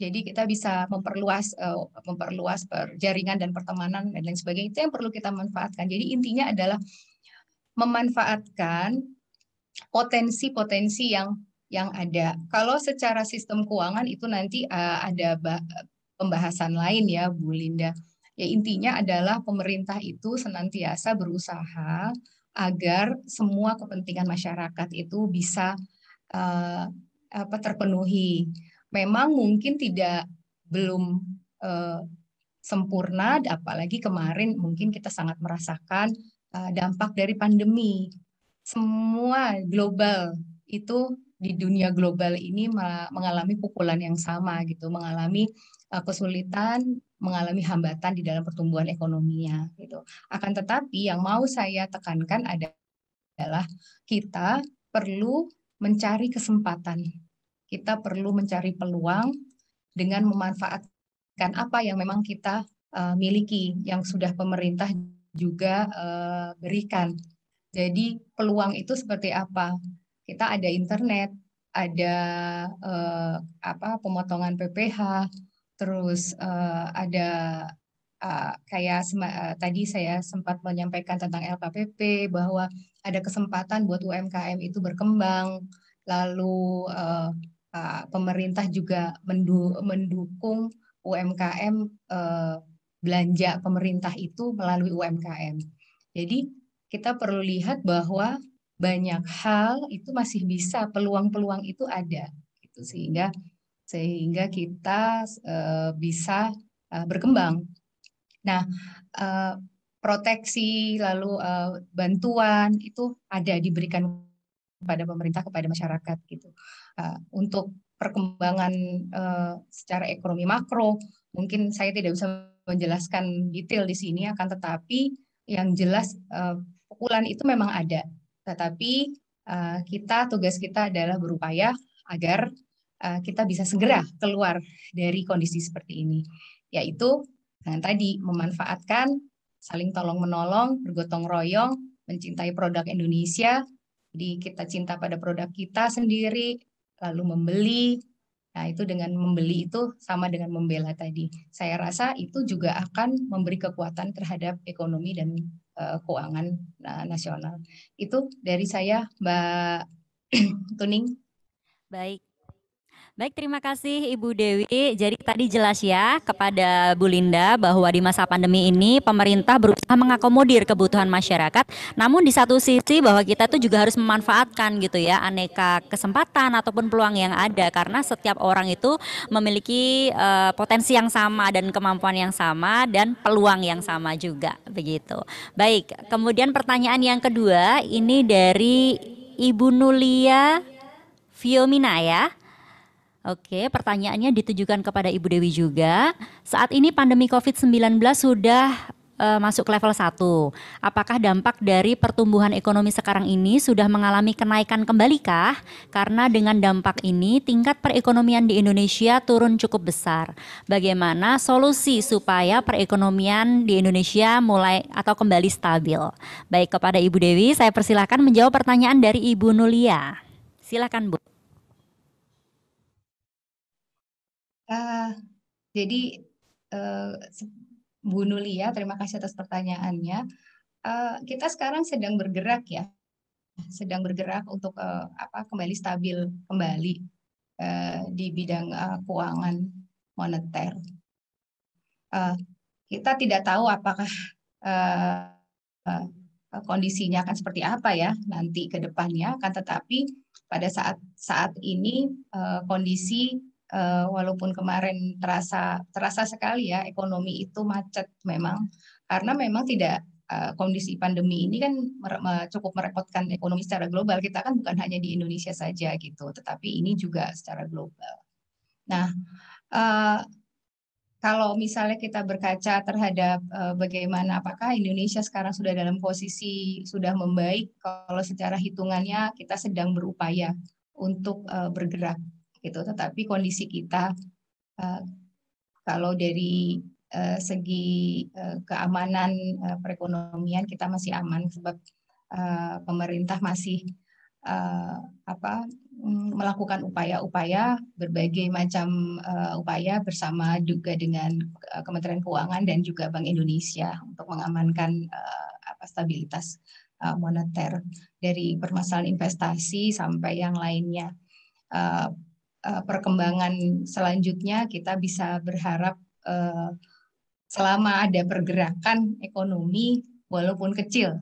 [SPEAKER 6] Jadi kita bisa memperluas eh, memperluas jaringan dan pertemanan dan lain sebagainya. Itu yang perlu kita manfaatkan. Jadi intinya adalah memanfaatkan potensi-potensi yang yang ada. Kalau secara sistem keuangan itu nanti eh, ada pembahasan lain ya Bu Linda. Ya intinya adalah pemerintah itu senantiasa berusaha agar semua kepentingan masyarakat itu bisa uh, apa terpenuhi memang mungkin tidak belum uh, sempurna, apalagi kemarin mungkin kita sangat merasakan uh, dampak dari pandemi. Semua global itu di dunia global ini mengalami pukulan yang sama gitu, mengalami uh, kesulitan, mengalami hambatan di dalam pertumbuhan ekonominya gitu. Akan tetapi yang mau saya tekankan adalah kita perlu mencari kesempatan kita perlu mencari peluang dengan memanfaatkan apa yang memang kita uh, miliki, yang sudah pemerintah juga uh, berikan. Jadi peluang itu seperti apa? Kita ada internet, ada uh, apa pemotongan PPH, terus uh, ada uh, kayak uh, tadi saya sempat menyampaikan tentang LKPP bahwa ada kesempatan buat UMKM itu berkembang, lalu uh, uh, pemerintah juga mendu mendukung UMKM uh, eh, belanja pemerintah itu melalui UMKM. Jadi kita perlu lihat bahwa banyak hal itu masih bisa peluang-peluang itu ada gitu. sehingga sehingga kita uh, bisa uh, berkembang. Nah, uh, proteksi lalu uh, bantuan itu ada diberikan kepada pemerintah kepada masyarakat gitu. Eh, untuk perkembangan eh, secara ekonomi makro. Mungkin saya tidak bisa menjelaskan detail di sini, akan tetapi yang jelas uh, pukulan itu memang ada. Tetapi kita tugas kita adalah berupaya agar kita bisa segera keluar dari kondisi seperti ini, yaitu dengan tadi memanfaatkan saling tolong menolong, bergotong royong, mencintai produk Indonesia. Jadi kita cinta pada produk kita sendiri, lalu membeli. Nah, itu dengan membeli itu sama dengan membela tadi. Saya rasa itu juga akan memberi kekuatan terhadap ekonomi dan uh, keuangan
[SPEAKER 5] uh, nasional. Itu dari saya, Mbak Tuning. Baik, Baik, terima kasih Ibu Dewi. Jadi tadi jelas ya kepada Bu Linda bahwa di masa pandemi ini pemerintah berusaha mengakomodir kebutuhan masyarakat. Namun di satu sisi bahwa kita tuh juga harus memanfaatkan gitu ya aneka kesempatan ataupun peluang yang ada karena setiap orang itu memiliki uh, potensi yang sama dan kemampuan yang sama dan peluang yang sama juga begitu. Baik, kemudian pertanyaan yang kedua ini dari Ibu Nulia Fiomina ya. Oke, pertanyaannya ditujukan kepada Ibu Dewi juga. Saat ini pandemi COVID-19 sudah uh, masuk ke level 1. Apakah dampak dari pertumbuhan ekonomi sekarang ini sudah mengalami kenaikan kembali kah? Karena dengan dampak ini tingkat perekonomian di Indonesia turun cukup besar. Bagaimana solusi supaya perekonomian di Indonesia mulai atau kembali stabil? Baik kepada Ibu Dewi, saya persilahkan menjawab pertanyaan dari Ibu Nulia. Silakan Bu. Uh, jadi
[SPEAKER 6] uh, Bu Nulia, ya, terima kasih atas pertanyaannya. Eh, kita sekarang sedang bergerak ya, sedang bergerak untuk apa kembali stabil kembali di bidang keuangan moneter. kita tidak tahu apakah kondisinya akan seperti apa ya nanti ke depannya, kan tetapi pada saat saat ini kondisi Eh, walaupun kemarin terasa terasa sekali ya ekonomi itu macet memang karena memang tidak eh, kondisi pandemi ini kan cukup merepotkan ekonomi secara global kita kan bukan hanya di Indonesia saja gitu tetapi ini juga secara global. Nah eh, kalau misalnya kita berkaca terhadap bagaimana apakah Indonesia sekarang sudah dalam posisi sudah membaik kalau secara hitungannya kita sedang berupaya untuk bergerak gitu. Tetapi kondisi kita eh, kalau dari eh, segi eh, keamanan perekonomian kita masih aman sebab pemerintah masih apa mm, melakukan upaya-upaya berbagai macam upaya bersama juga dengan Kementerian Keuangan dan juga Bank Indonesia untuk mengamankan apa stabilitas moneter dari permasalahan investasi sampai yang lainnya. Eh, perkembangan selanjutnya kita bisa berharap eh, selama ada pergerakan ekonomi walaupun kecil.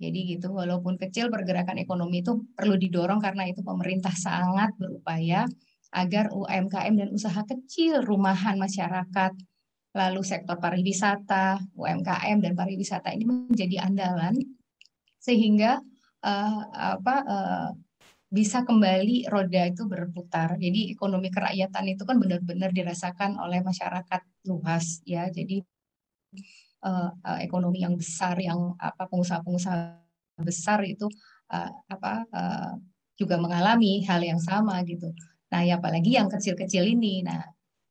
[SPEAKER 6] Jadi gitu, walaupun kecil pergerakan ekonomi itu perlu didorong karena itu pemerintah sangat berupaya agar UMKM dan usaha kecil rumahan masyarakat lalu sektor pariwisata, UMKM dan pariwisata ini menjadi andalan sehingga uh, apa uh, bisa kembali roda itu berputar. Jadi ekonomi kerakyatan itu kan benar-benar dirasakan oleh masyarakat luas ya. Jadi eh, eh, ekonomi yang besar yang apa pengusaha-pengusaha besar itu eh, apa juga mengalami hal yang sama gitu. Nah, ya apalagi yang kecil-kecil ini. Nah,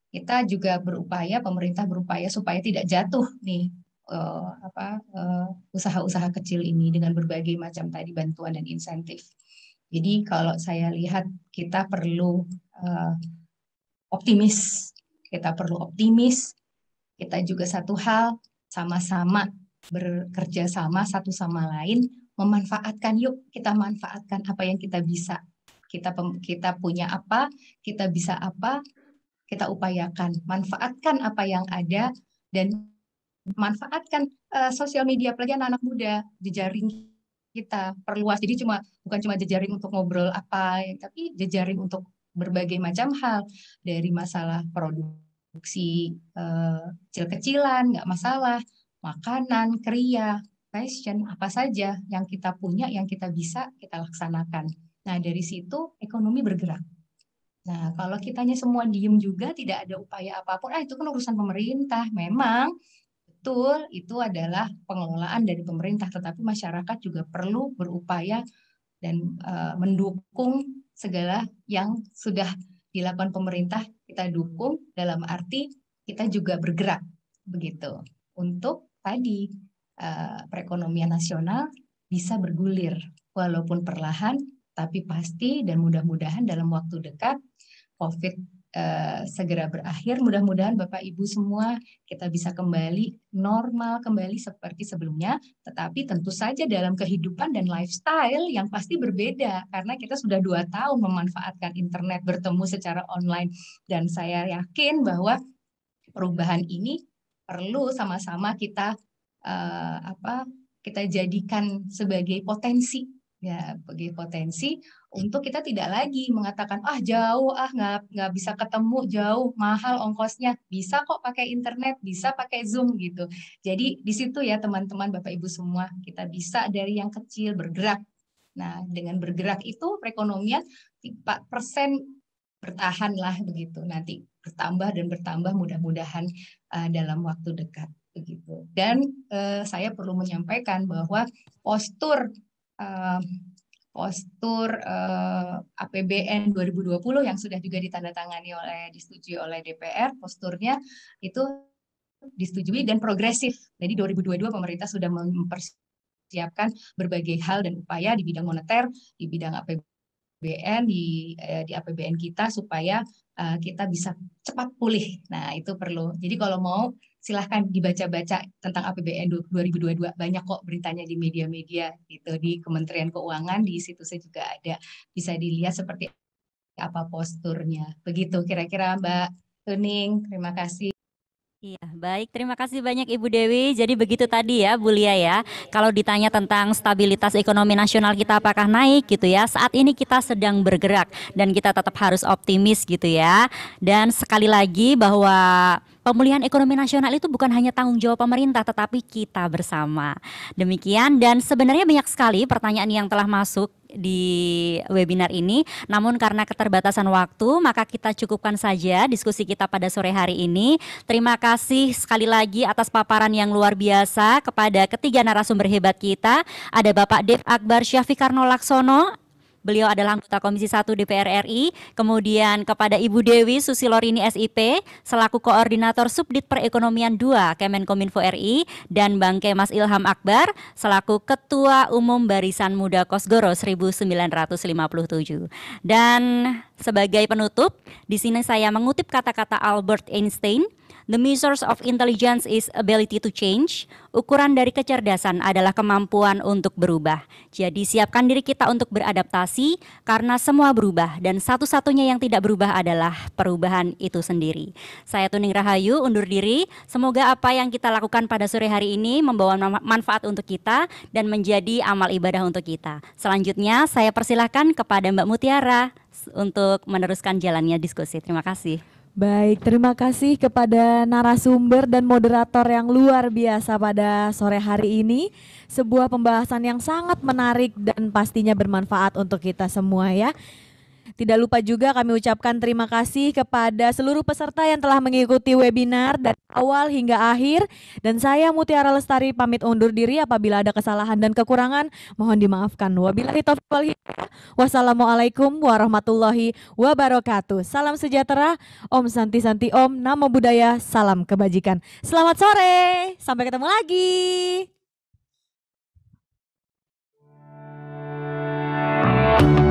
[SPEAKER 6] kita juga berupaya pemerintah berupaya supaya tidak jatuh nih apa usaha-usaha kecil ini dengan berbagai macam tadi bantuan dan insentif. Jadi kalau saya lihat kita perlu uh, optimis, kita perlu optimis. Kita juga satu hal sama-sama bekerja sama satu sama lain memanfaatkan yuk kita manfaatkan apa yang kita bisa. Kita kita punya apa, kita bisa apa, kita upayakan manfaatkan apa yang ada dan manfaatkan uh, sosial media apalagi anak, anak muda jejaring kita perluas jadi cuma bukan cuma jejaring untuk ngobrol apa tapi jejaring untuk berbagai macam hal dari masalah produksi eh, kecil-kecilan nggak masalah makanan kriya fashion apa saja yang kita punya yang kita bisa kita laksanakan nah dari situ ekonomi bergerak nah kalau kitanya semua diem juga tidak ada upaya apapun ah itu kan urusan pemerintah memang betul itu adalah pengelolaan dari pemerintah, tetapi masyarakat juga perlu berupaya dan uh, mendukung segala yang sudah dilakukan pemerintah kita dukung dalam arti kita juga bergerak begitu untuk tadi uh, perekonomian nasional bisa bergulir walaupun perlahan tapi pasti dan mudah-mudahan dalam waktu dekat COVID Eh, segera berakhir. Mudah-mudahan Bapak Ibu semua kita bisa kembali normal kembali seperti sebelumnya, tetapi tentu saja dalam kehidupan dan lifestyle yang pasti berbeda karena kita sudah dua tahun memanfaatkan internet bertemu secara online dan saya yakin bahwa perubahan ini perlu sama-sama kita uh, apa kita jadikan sebagai potensi ya bagi potensi hmm. untuk kita tidak lagi mengatakan ah jauh ah nggak nggak bisa ketemu jauh mahal ongkosnya bisa kok pakai internet bisa pakai zoom gitu jadi di situ ya teman-teman bapak ibu semua kita bisa dari yang kecil bergerak nah dengan bergerak itu perekonomian 4% lah begitu nanti bertambah dan bertambah mudah-mudahan uh, dalam waktu dekat begitu dan uh, saya perlu menyampaikan bahwa postur postur uh, APBN 2020 yang sudah juga ditandatangani oleh disetujui oleh DPR, posturnya itu disetujui dan progresif. Jadi 2022 pemerintah sudah mempersiapkan berbagai hal dan upaya di bidang moneter, di bidang APBN, di eh, di APBN kita supaya uh, kita bisa cepat pulih. Nah, itu perlu. Jadi kalau mau silahkan dibaca-baca tentang APBN 2022 banyak kok beritanya di media-media gitu di Kementerian Keuangan di situ saya juga ada bisa dilihat seperti apa
[SPEAKER 5] posturnya begitu kira-kira Mbak
[SPEAKER 6] Tuning terima kasih
[SPEAKER 5] Iya, baik. Terima kasih banyak Ibu Dewi. Jadi begitu tadi ya, Bu Lia ya. Kalau ditanya tentang stabilitas ekonomi nasional kita apakah naik gitu ya. Saat ini kita sedang bergerak dan kita tetap harus optimis gitu ya. Dan sekali lagi bahwa pemulihan ekonomi nasional itu bukan hanya tanggung jawab pemerintah tetapi kita bersama. Demikian dan sebenarnya banyak sekali pertanyaan yang telah masuk di webinar ini. Namun karena keterbatasan waktu, maka kita cukupkan saja diskusi kita pada sore hari ini. Terima kasih sekali lagi atas paparan yang luar biasa kepada ketiga narasumber hebat kita. Ada Bapak Dev Akbar Syafikarno Laksono, Beliau adalah anggota Komisi 1 DPR RI. Kemudian kepada Ibu Dewi Susilorini SIP selaku koordinator Subdit Perekonomian 2 Kemenkominfo RI dan Bang Kemas Ilham Akbar selaku Ketua Umum Barisan Muda Kosgoro 1957. Dan sebagai penutup, di sini saya mengutip kata-kata Albert Einstein, "The measure of intelligence is ability to change." Ukuran dari kecerdasan adalah kemampuan untuk berubah. Jadi siapkan diri kita untuk beradaptasi karena semua berubah dan satu-satunya yang tidak berubah adalah perubahan itu sendiri. Saya Tuning Rahayu undur diri. Semoga apa yang kita lakukan pada sore hari ini membawa manfaat untuk kita dan menjadi amal ibadah untuk kita. Selanjutnya saya persilahkan kepada Mbak Mutiara untuk meneruskan jalannya diskusi. Terima kasih.
[SPEAKER 2] Baik, terima kasih kepada narasumber dan moderator yang luar biasa pada sore hari ini. Sebuah pembahasan yang sangat menarik dan pastinya bermanfaat untuk kita semua ya. Tidak lupa juga kami ucapkan terima kasih kepada seluruh peserta yang telah mengikuti webinar dari awal hingga akhir. Dan saya Mutiara Lestari pamit undur diri apabila ada kesalahan dan kekurangan. Mohon dimaafkan. Wabillahi taufiq wal Wassalamualaikum warahmatullahi wabarakatuh. Salam sejahtera. Om Santi Santi Om. Namo Buddhaya. Salam kebajikan. Selamat sore. Sampai ketemu lagi.